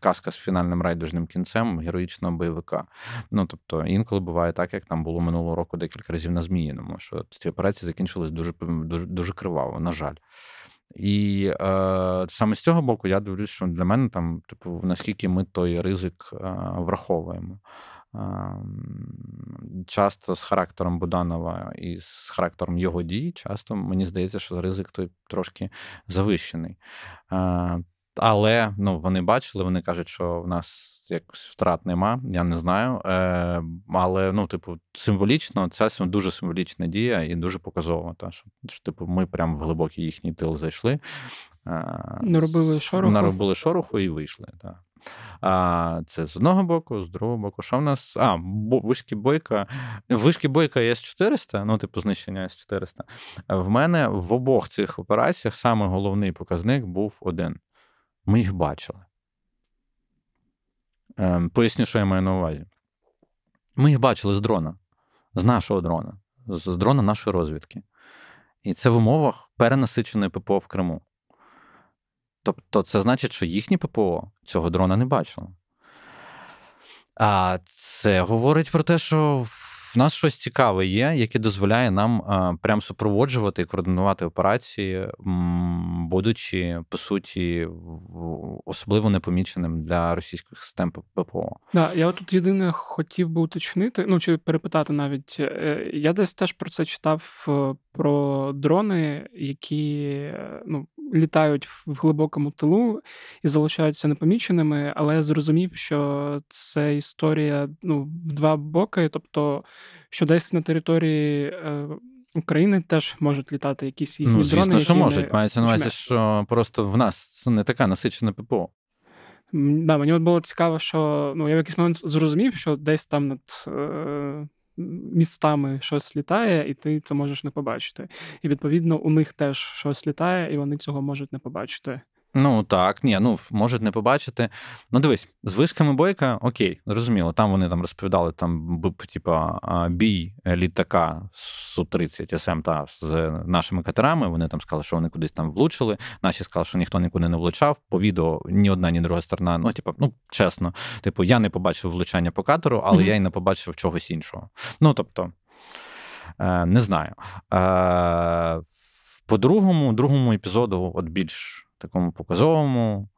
Казка з фінальним райдужним кінцем героїчного бойовика. Ну тобто інколи буває так, як там було минулого року декілька разів на Зміїному, що ці операції закінчились дуже дуже, дуже криваво, на жаль. І е, саме з цього боку я дивлюсь, що для мене там, типу, наскільки ми той ризик е, враховуємо. Е, часто з характером Буданова і з характером його дій, часто мені здається, що ризик той трошки завищений. Е, але ну вони бачили, вони кажуть, що в нас якось втрат нема, я не знаю. Е, Але ну, типу, символічно це дуже символічна дія і дуже показова. Та що, що типу, ми прямо в глибокий їхній тил зайшли. Е, наробили шороху Наробили шороху і вийшли. Так. А Це з одного боку, з другого боку. Що в нас? А, вишки бойка. Вишки бойка є 400, ну, типу, знищення С400. В мене в обох цих операціях саме головний показник був один. Ми їх бачили. Ем, Поясню, що я маю на увазі. Ми їх бачили з дрона, з нашого дрона, з дрона нашої розвідки. І це в умовах перенасиченої ППО в Криму. Тобто, це значить, що їхні ППО цього дрона не бачили. А це говорить про те, що нас щось цікаве є, яке дозволяє нам е, прям супроводжувати і координувати операції, будучи по суті особливо непоміченим для російських систем ППО. Да, я тут єдине хотів би уточнити, ну чи перепитати навіть е, я десь теж про це читав е, про дрони, які ну літають в глибокому тилу і залишаються непоміченими, але я зрозумів, що це історія ну в два боки, тобто що десь на території е, України теж можуть літати якісь їхні ну, звісно, дрони. Звісно, що можуть. Не... Мається на увазі, що просто в нас не така насичена ППО. Да, Мені от було цікаво, що ну, я в якийсь момент зрозумів, що десь там над. Е... Містами щось літає, і ти це можеш не побачити. І відповідно у них теж щось літає, і вони цього можуть не побачити. Ну так, ні, ну можуть не побачити. Ну дивись, з вишками бойка, окей, зрозуміло. Там вони там розповідали, там типа бій літака су 30 СМ та з нашими катерами. Вони там сказали, що вони кудись там влучили. Наші сказали, що ніхто нікуди не влучав. По відео ні одна, ні друга сторона. Ну, типа, ну чесно, типу, я не побачив влучання по катеру, але mm-hmm. я й не побачив чогось іншого. Ну тобто е, не знаю. Е, по другому, другому епізоду, от більш такому показовому.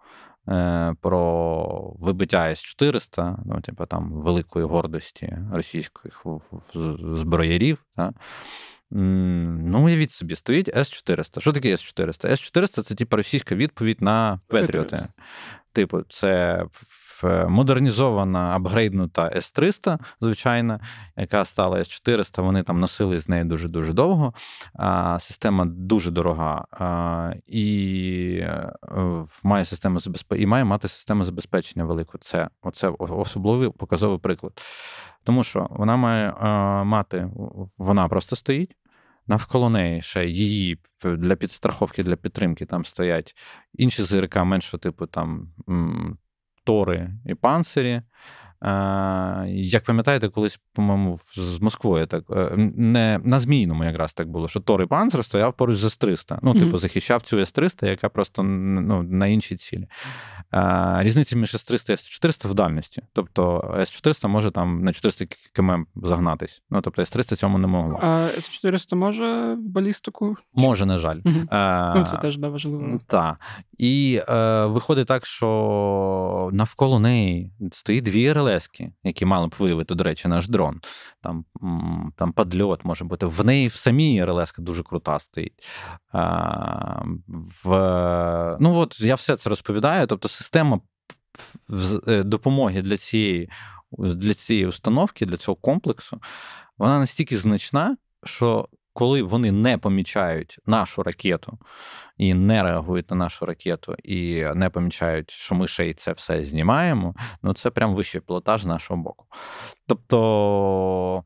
Е, про вибиття С-400, ну, типу, там великої гордості російських зброярів. Да? Ну, уявіть собі, стоїть С-400. Що таке С-400? С-400 це типу, російська відповідь на Петріоти. Типу, це Е, модернізована, апгрейднута s 300 звичайна, яка стала s 400 Вони там носили з нею дуже дуже довго. Система дуже дорога і е, має систему і має мати систему забезпечення велику. Це оце особливий показовий приклад. Тому що вона має е, мати, вона просто стоїть. Навколо неї ще її для підстраховки, для підтримки там стоять інші зирка меншого типу там шторы и панцири, як пам'ятаєте, колись, по-моєму, з Москвою так е, не на Змійному якраз так було, що Тори Панцер стояв поруч з С-300. Ну, типу, захищав цю С-300, яка просто ну, на іншій цілі. Різниця між С-300 і С-400 в дальності. Тобто С-400 може там на 400 км загнатись. Ну, тобто С-300 цьому не могло. А С-400 може балістику? Може, на жаль. Угу. А, ну, Це теж да, важливо. Так. І е, виходить так, що навколо неї стоїть дві реле. Железки, які мали б виявити, до речі, наш дрон. Там там падльот може бути. В неї в самій РЛС дуже крута стоїть. А, в, Ну от я все це розповідаю. Тобто, система е, допомоги для цієї, для цієї установки, для цього комплексу, вона настільки значна, що коли вони не помічають нашу ракету і не реагують на нашу ракету, і не помічають, що ми ще й це все знімаємо, ну це прям вищий пілотаж з нашого боку. Тобто.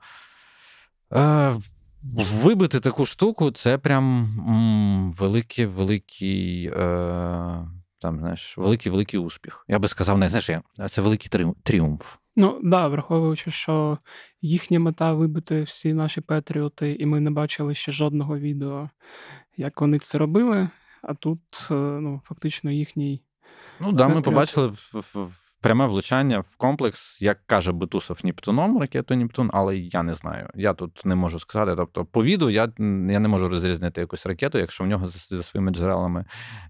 Е- Вибити таку штуку це прям великий великий е, там, знаєш, великий великий успіх. Я би сказав, не знаєш, це великий тріумф. Ну да, враховуючи, що їхня мета вибити всі наші патріоти, і ми не бачили ще жодного відео, як вони це робили. А тут е, ну, фактично їхній. Ну, да, ми побачили в, в, пряме влучання в комплекс, як каже Бетусов, Нептуном, ракету Нептун, але я не знаю. Я тут не можу сказати. Тобто, по віду я я не можу розрізнити якусь ракету. Якщо в нього за своїми джерелами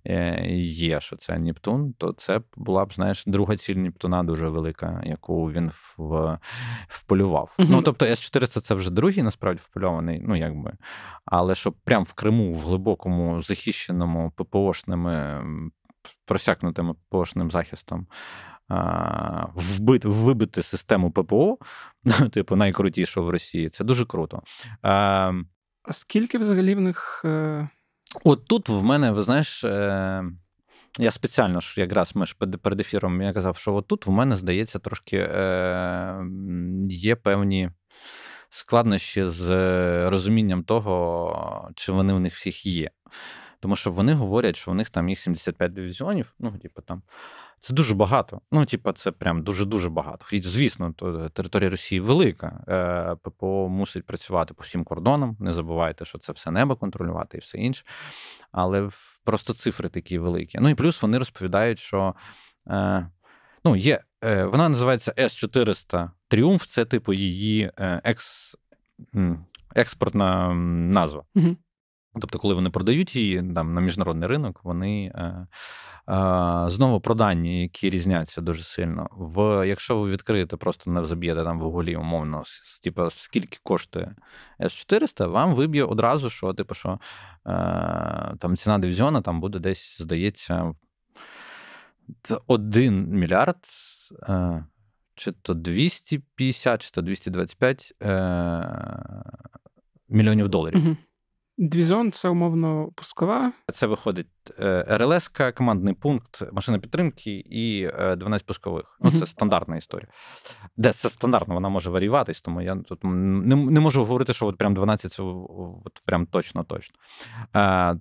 е, є, що це Нептун, то це була б, знаєш, друга ціль Нептуна дуже велика, яку він в, вполював. Ну тобто, С-400 це вже другий, насправді впольований, ну якби. Але щоб прям в Криму, в глибокому захищеному ППОшними. Просякнутим пошним захистом вбити, вибити систему ППО, типу найкрутішого в Росії. Це дуже круто. А скільки взагалі в них? Е, от тут в мене, ви знаєш, е, я спеціально ж якраз ми ж перед ефіром я казав, що от тут в мене здається трошки е, є певні. Складнощі з розумінням того, чи вони в них всіх є. Тому що вони говорять, що в них там їх 75 дивізіонів, ну, типу там. Це дуже багато. Ну, типа, це прям дуже-дуже багато. І, звісно, то е, територія Росії велика. Е, ППО мусить працювати по всім кордонам. Не забувайте, що це все небо контролювати і все інше. Але просто цифри такі великі. Ну і плюс вони розповідають, що е, ну, є, вона називається С-400 Тріумф, це, типу, її екс, експортна назва. Угу. Тобто, коли вони продають її там на міжнародний ринок, вони е, е, знову продані, які різняться дуже сильно. В Якщо ви відкриєте, просто не заб'єте там в Гуглі, умовно, типу, скільки коштує s 400 вам виб'є одразу, що типу, що е, там ціна дивізіона там буде десь, здається, 1 мільярд. Е, чи то 250, чи то 225 е- мільйонів доларів. Mm-hmm. Двізон це умовно пускова. Це виходить е, РЛС, командний пункт, машина підтримки і 12 е, пускових. Ну, це стандартна історія. Де це стандартно, вона може варіюватись, тому я тут не не можу говорити, що от прям 12 це от прям точно точно. Е,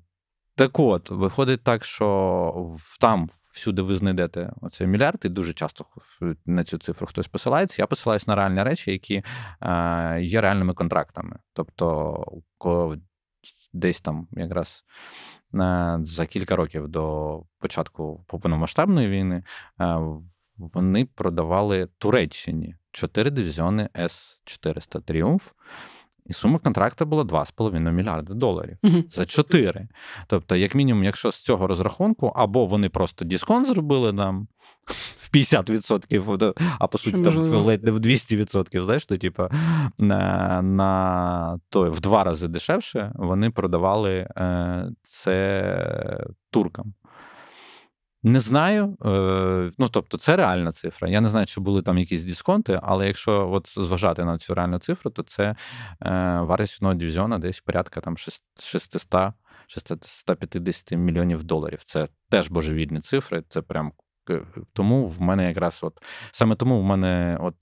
так от, виходить так, що там. Всюди ви знайдете оцей мільярд, і дуже часто на цю цифру хтось посилається. Я посилаюсь на реальні речі, які є реальними контрактами. Тобто десь там якраз е, за кілька років до початку повномасштабної війни е, вони продавали Туреччині чотири дивізіони С-400 Тріумф. І сума контракту була 2,5 мільярда доларів угу. за 4. Тобто, як мінімум, якщо з цього розрахунку, або вони просто дисконт зробили нам в 50%, а по суті, там ледь не в 200%, знаєш, то типу, на на то в два рази дешевше вони продавали е, це туркам. Не знаю, е, ну тобто, це реальна цифра. Я не знаю, чи були там якісь дисконти, але якщо от зважати на цю реальну цифру, то це е, вартість одного дивізіона десь порядка там 600 650 мільйонів доларів. Це теж божевільні цифри. Це прям е, тому в мене якраз от саме тому в мене от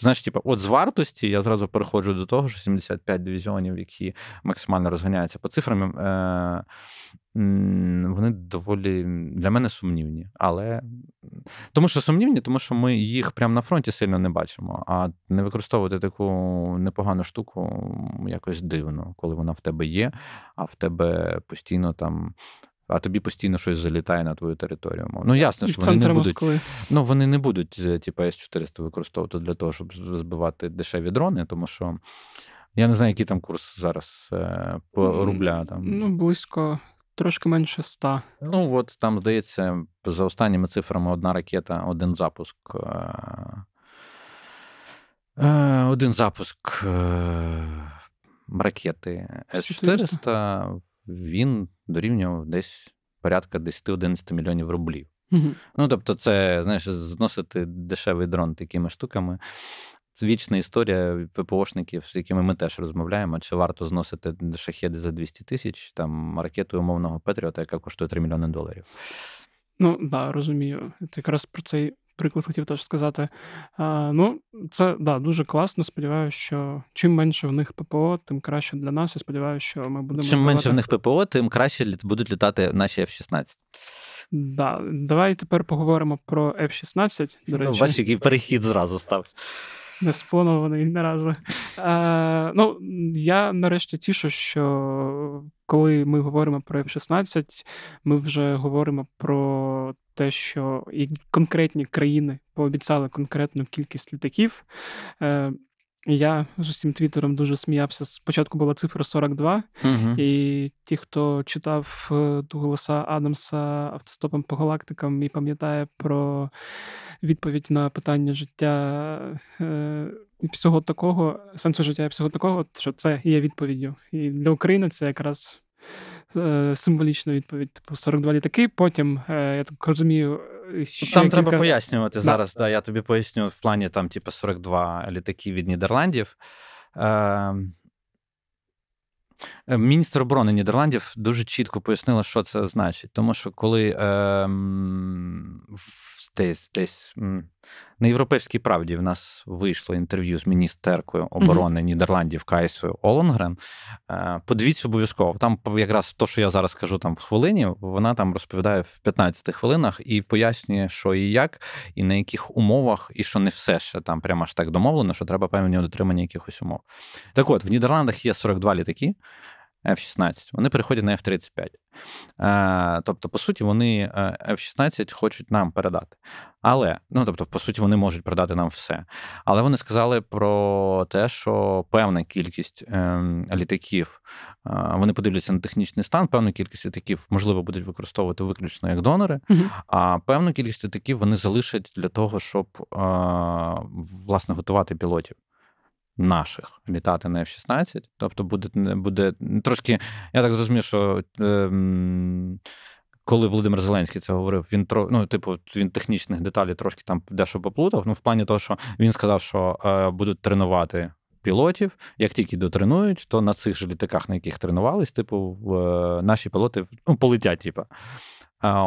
Знаєш, типу, от з вартості я зразу переходжу до того, що 75 дивізіонів, які максимально розганяються по цифрам, е, вони доволі для мене сумнівні. Але тому що сумнівні, тому що ми їх прямо на фронті сильно не бачимо. А не використовувати таку непогану штуку якось дивно, коли вона в тебе є, а в тебе постійно там а тобі постійно щось залітає на твою територію. Ну ясно, що вони не будуть, ну, вони не будуть е, типу, С-400 використовувати для того, щоб збивати дешеві дрони, тому що я не знаю, який там курс зараз е, по рубля. Там. Ну, близько. Трошки менше ста. Ну от там здається, за останніми цифрами одна ракета, один запуск. Е, один запуск ракети С-400. Він дорівнював десь порядка 10-11 мільйонів рублів. mm Ну тобто, це знаєш, зносити дешевий дрон такими штуками. Це вічна історія ППОшників, з якими ми теж розмовляємо. Чи варто зносити шахеди за 200 тисяч там ракету умовного Петріота, яка коштує 3 мільйони доларів? Ну так, да, розумію. Це якраз про цей приклад хотів теж сказати. Ну, це да, дуже класно. Сподіваюся, що чим менше в них ППО, тим краще для нас. І сподіваюся, що ми будемо. Чим збивати... менше в них ППО, тим краще будуть літати наші F-16. Да. Давай тепер поговоримо про F-16. До ну, речі, ну, бачиш, який перехід зразу став. Не спланований разу. Е, ну, я нарешті тішу, що коли ми говоримо про F-16, ми вже говоримо про те, що і конкретні країни пообіцяли конкретну кількість літаків. Е, я з усім твіттером дуже сміявся. Спочатку була цифра 42, угу. і ті, хто читав е, Дугласа Адамса автостопом по галактикам і пам'ятає про відповідь на питання життя е, всього такого, сенсу життя і всього такого, що це є відповіддю. І для України це якраз Е, символічну відповідь, типу 42 літаки. Потім е, я так розумію, е, ще там кілька... треба пояснювати да. зараз. Да, я тобі поясню в плані там, типу, 42 літаки від Нідерландів. Ем, е, Міністр оборони Нідерландів дуже чітко пояснила, що це значить, тому що коли е, десь десь на європейській правді в нас вийшло інтерв'ю з міністеркою оборони mm-hmm. Нідерландів Кайсою Оленгрен. Е, подивіться обов'язково. Там якраз то, що я зараз кажу там в хвилині, вона там розповідає в 15 хвилинах і пояснює, що і як, і на яких умовах, і що не все ще там прямо аж так домовлено, що треба певні дотримання якихось умов. Так от в Нідерландах є 42 літаки. F-16, вони переходять на F-35. Тобто, по суті, вони е, F-16 хочуть нам передати. Але, ну тобто, по суті, вони можуть передати нам все. Але вони сказали про те, що певна кількість ем, літаків, е, вони подивляться на технічний стан, певну кількість літаків, можливо, будуть використовувати виключно як донори, угу. а певну кількість літаків вони залишать для того, щоб е, власне готувати пілотів наших літати на F-16. Тобто буде буде трошки. Я так зрозумів, що. Е, коли Володимир Зеленський це говорив, він тро, ну, типу, він технічних деталей трошки там дещо поплутав. Ну, в плані того, що він сказав, що е, будуть тренувати пілотів. Як тільки дотренують, то на цих же літаках, на яких тренувались, типу, в, е, наші пілоти ну, полетять, типу.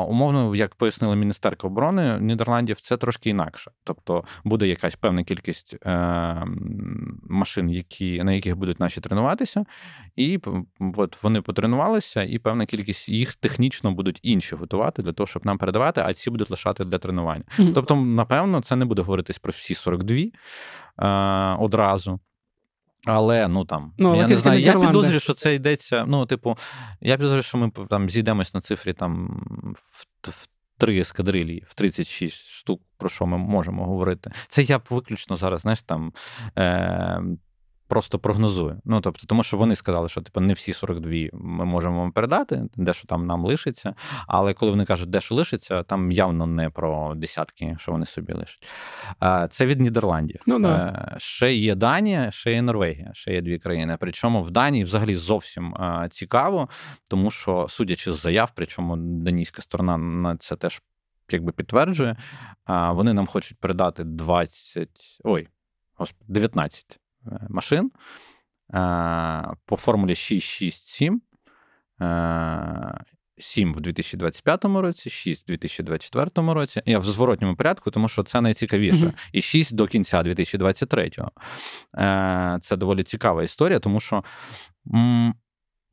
Умовно, як пояснила міністерка оборони Нідерландів, це трошки інакше. Тобто буде якась певна кількість е, машин, які, на яких будуть наші тренуватися, і от вони потренувалися, і певна кількість їх технічно будуть інші готувати для того, щоб нам передавати, а ці будуть лишати для тренування. Тобто, напевно, це не буде говоритись про всі 42 е, одразу. Але ну там ну, я не знаю. Я підозрюю, що це йдеться. Ну, типу, я підозрюю, що ми там зійдемось на цифрі там в, в три ескадрилі, в 36 штук, про що ми можемо говорити. Це я б виключно зараз, знаєш, там. Е- просто прогнозую. Ну тобто, тому що вони сказали, що типу не всі 42 ми можемо вам передати, що там нам лишиться. Але коли вони кажуть, де що лишиться, там явно не про десятки, що вони собі лишать. Це від Нідерландів. Ну, да. Е, ще є Данія, ще є Норвегія, ще є дві країни. Причому в Данії взагалі зовсім е, цікаво, тому що судячи з заяв, причому данійська сторона на це теж. Якби підтверджує, е, вони нам хочуть передати 20, ой, господи, 19 машин е, по формулі 667. 7 е, в 2025 році, 6 в 2024 році. Я в зворотньому порядку, тому що це найцікавіше. Mm-hmm. І 6 до кінця 2023-го. Е, це доволі цікава історія, тому що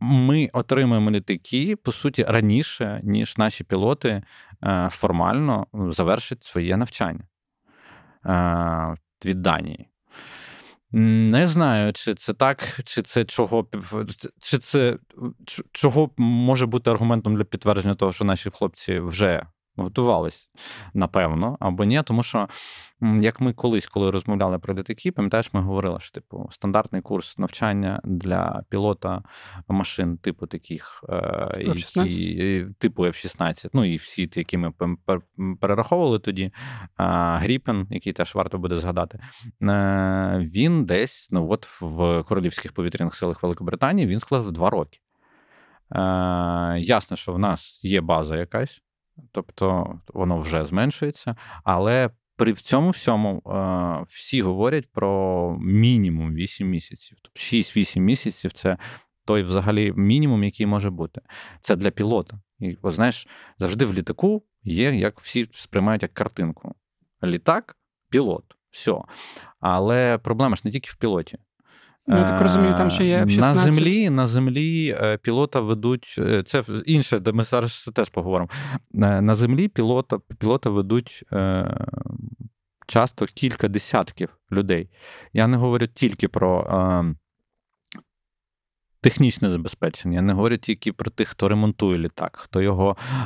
ми отримуємо літаки по суті раніше, ніж наші пілоти формально завершать своє навчання від Данії. Не ну, знаю, чи це так, чи це чого чи це чого може бути аргументом для підтвердження того, що наші хлопці вже готувались, напевно, або ні, тому що. Як ми колись, коли розмовляли про літаки, пам'ятаєш, ми говорили, що типу стандартний курс навчання для пілота машин, типу таких е, які, е, типу F-16, ну і всі, ті, які ми перераховували тоді, е, Гріпен, який теж варто буде згадати, він десь ну от в королівських повітряних силах Великобританії він склав два роки. Ясно, що в нас є база якась тобто воно вже зменшується. Але при цьому всьому е, всі говорять про мінімум 8 місяців. Тобто 6-8 місяців це той взагалі мінімум, який може бути. Це для пілота. І от, знаєш, завжди в літаку є, як всі сприймають як картинку. Літак, пілот. Все. Але проблема ж не тільки в пілоті. Ну, я так розумію, там ще є 16. Е, на землі на землі е, пілота ведуть. Е, це інше, де ми зараз теж поговоримо. На землі пілота пілота ведуть часто кілька десятків людей. Я не говорю тільки про ем, технічне забезпечення. Я не говорю тільки про тих, хто ремонтує літак, хто його е,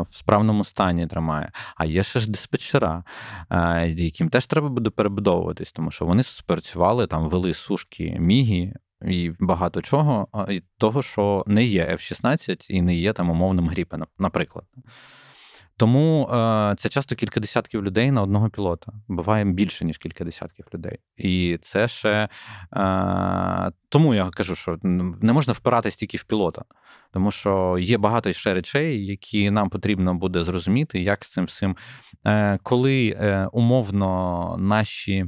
в справному стані тримає. А є ще ж диспетчера, е, яким теж треба буде перебудовуватись, тому що вони спрацювали там, вели сушки мігі. І багато чого, і того, що не є F-16 і не є там умовним гріпеном, наприклад. Тому е, це часто кілька десятків людей на одного пілота. Буває більше ніж кілька десятків людей. І це ще е, тому я кажу, що не можна впиратись тільки в пілота, тому що є багато ще речей, які нам потрібно буде зрозуміти, як з цим всім, е, коли е, умовно наші,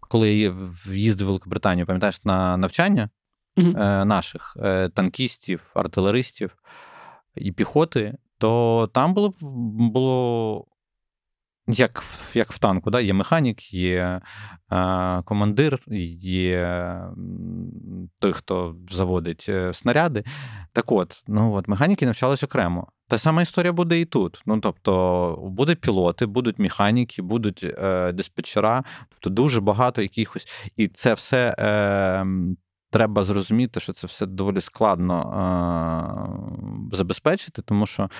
коли я їздив в Великобританію, пам'ятаєш на навчання mm-hmm. наших е, танкістів, артилеристів і піхоти то там було було як як в танку, да? є механік, є е, командир, є той, хто заводить е, снаряди. Так от, ну от механіки навчались окремо. Та сама історія буде і тут. Ну тобто, будуть пілоти, будуть механіки, будуть е, диспетчера, тобто дуже багато якихось, і це все е, треба зрозуміти, що це все доволі складно е- забезпечити, тому що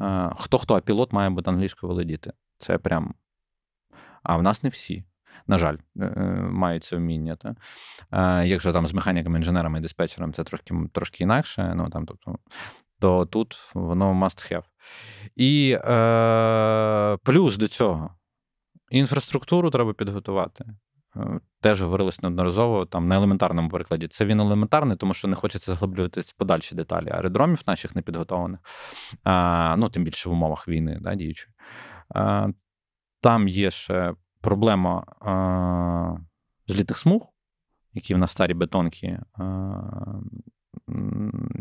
е- хто хто, а пілот має бути англійською володіти. Це прям. А в нас не всі. На жаль, е, е, мають це вміння. Та? Е, Якщо там з механіками, інженерами і диспетчером це трошки трошки інакше, ну там, тобто, то тут воно must have. І е, плюс до цього інфраструктуру треба підготувати. Е, теж говорилось неодноразово там на елементарному прикладі. Це він елементарний, тому що не хочеться заглиблюватись в подальші деталі аеродромів наших непідготованих, а, ну тим більше в умовах війни, да, діючої. А, е, там є ще проблема а, е, злітних смуг, які в нас старі бетонки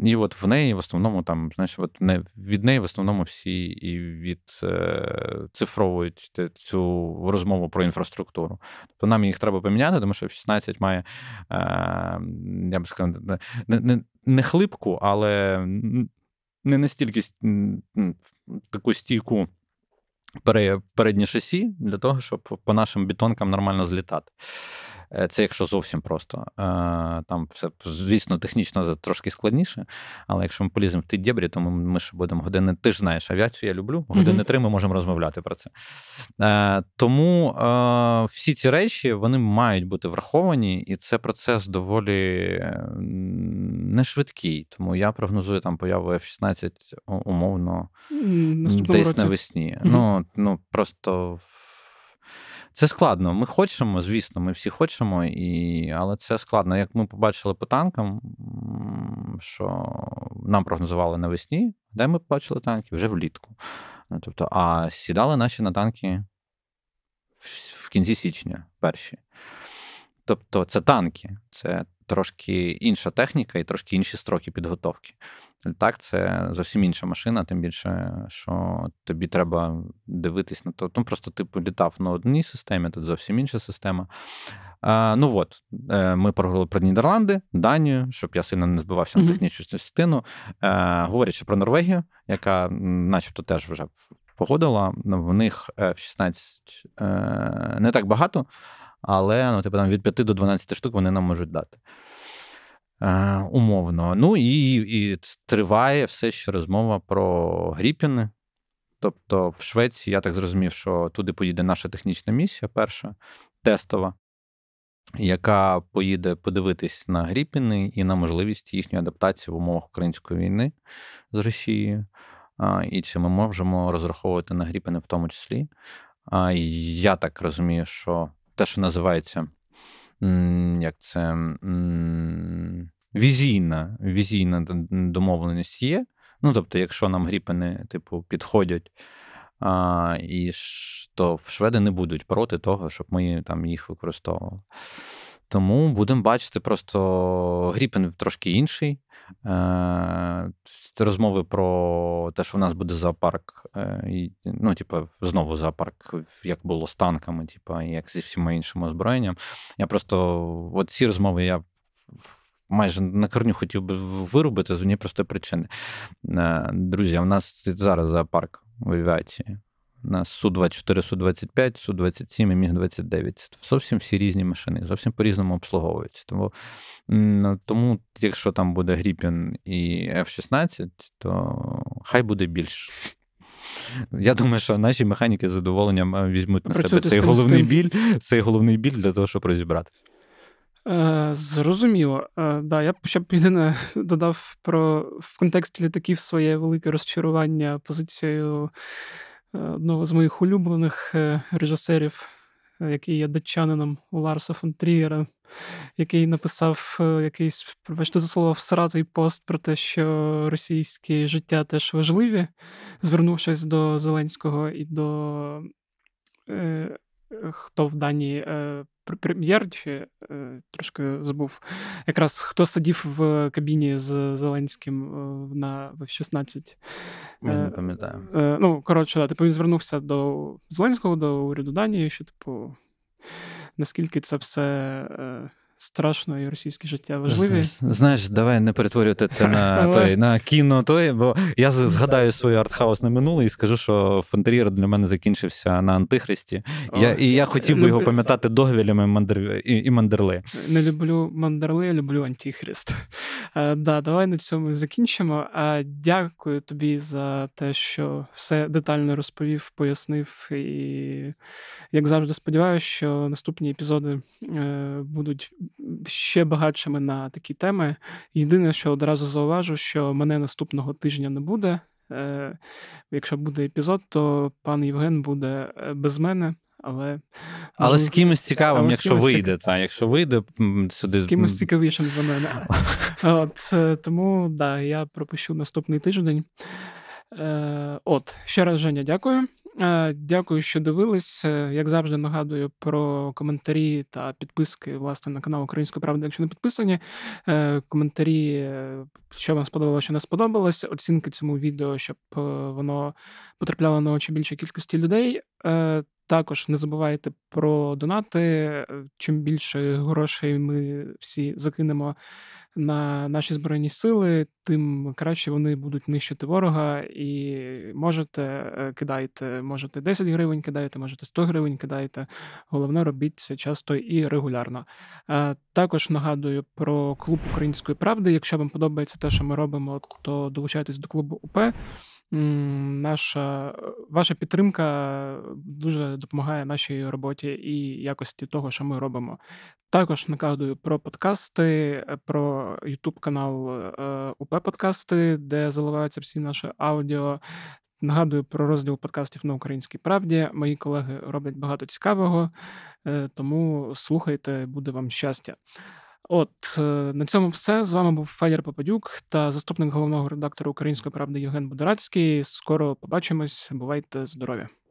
і от в неї в основному там, знаєш, от не від неї в основному всі і від е, цифровують цю розмову про інфраструктуру. Тобто нам їх треба поміняти, тому що в 16 має е, я б сказав, не, не, не хлипку, але не настільки таку стійку передні шасі для того, щоб по нашим бітонкам нормально злітати. Е, це якщо зовсім просто. Е, там все, звісно, технічно трошки складніше, але якщо ми поліземо в ті дєбрі, то ми, ми ще будемо години. Ти ж знаєш, авіацію я люблю, години три ми можемо розмовляти про це. Е, тому всі ці речі вони мають бути враховані, і це процес доволі не швидкий. Тому я прогнозую там появу F-16 умовно mm-hmm. десь навесні. Mm-hmm. Ну, ну просто. Це складно. Ми хочемо, звісно, ми всі хочемо, і... але це складно. Як ми побачили по танкам, що нам прогнозували навесні, де ми побачили танки вже влітку. Ну, тобто, а сідали наші на танки в кінці січня перші. Тобто це танки, це трошки інша техніка і трошки інші строки підготовки. Так, це зовсім інша машина, тим більше, що тобі треба дивитись на то. Ну, просто ти типу, літав на одній системі, тут зовсім інша система. А, Ну от, е, ми проговорили про Нідерланди, Данію, щоб я сильно не збивався на технічну частину. А, е, говорячи про Норвегію, яка, начебто, теж вже погодила. В них е, в 16 не так багато але ну, типу, там від 5 до 12 штук вони нам можуть дати. Е, Умовно. Ну і, і триває все ще розмова про гріпіни. Тобто, в Швеції, я так зрозумів, що туди поїде наша технічна місія, перша тестова, яка поїде подивитись на гріпіни і на можливість їхньої адаптації в умовах української війни з Росією. І чи ми можемо розраховувати на гріпини в тому числі. Я так розумію, що те, що називається, як це візійна візійна домовленість є. Ну, тобто, якщо нам гріпини, типу, підходять, а, і то шведи не будуть проти того, щоб ми там їх використовували. Тому будемо бачити, просто гріпен трошки інший. Е, розмови про те, що в нас буде зоопарк, е, і, ну, типу, знову зоопарк, як було з танками, типу, як зі всіма іншим озброєнням. Я просто от ці розмови я майже на корню хотів би вирубити з однієї простої причини. Е, друзі, у нас зараз зоопарк в авіації нас Су-24, Су-25, Су-27 і Міг-29. зовсім всі різні машини, зовсім по-різному обслуговуються. Тому, тому якщо там буде Гріпін і F-16, то хай буде більше. Я думаю, що наші механіки з задоволенням е, візьмуть на себе цей головний біль, цей головний біль для того, щоб розібратися. Е, зрозуміло. Е, да, Я б ще б єдине додав про в контексті літаків своє велике розчарування позицією Е, одного з моїх улюблених е, режисерів, е, який є датчанином Ларса фон Трієра, який написав якийсь, пробачте за слово, всратий пост про те, що російське життя теж важливі, звернувшись до Зеленського і до. Хто в Данії прем'єр, чи э, трошки забув, якраз хто сидів в кабіні з Зеленським э, на в 16. Я не э, пам'ятаю. Ну, коротше, да, типу він звернувся до Зеленського, до уряду Данії, що, типу, наскільки це все. Е, страшно, і російське життя важливі. Знаєш, давай не перетворювати це на той на кіно, той, бо я згадаю своє артхаусне минуле і скажу, що фонтерір для мене закінчився на антихристі. Я і я хотів би його пам'ятати догвілями мандер... і, мандерли. Не люблю мандерли, люблю антихрист. Е, да, Давай на цьому закінчимо. Е, дякую тобі за те, що все детально розповів, пояснив. І як завжди, сподіваюся, що наступні епізоди е, будуть ще багатшими на такі теми. Єдине, що одразу зауважу, що мене наступного тижня не буде. Е, якщо буде епізод, то пан Євген буде е, без мене. Але але ну, з кимось цікавим, але якщо вийде, цікавим. та якщо вийде сюди з кимось цікавішим за мене. От е, тому да, я пропущу наступний тиждень. От ще раз Женя, дякую. Е, дякую, що дивились. Е, як завжди, нагадую про коментарі та підписки власне на канал Української правди, якщо не підписані. Е, коментарі, що вам сподобалося, що не сподобалось, оцінки цьому відео, щоб воно потрапляло на очі більшої кількості людей. Також не забувайте про донати. Е, чим більше грошей ми всі закинемо на наші збройні сили, тим краще вони будуть нищити ворога. І можете е, кидайте, можете 10 гривень кидаєте, можете 100 гривень кидайте. Головне, робіть це часто і регулярно. Е, також нагадую про клуб української правди. Якщо вам подобається те, що ми робимо, то долучайтесь до клубу УП наша ваша підтримка е, дуже допомагає нашій роботі і якості того, що ми робимо. Також нагадую про подкасти, е, про youtube канал е, УП Подкасти, де заливаються всі наші аудіо. Нагадую про розділ подкастів на українській правді. Мої колеги роблять багато цікавого, тому слухайте, буде вам щастя. От е, на цьому все з вами був Федір Попадюк та заступник головного редактора Української правди Євген Будорацький. Скоро побачимось. Бувайте здорові!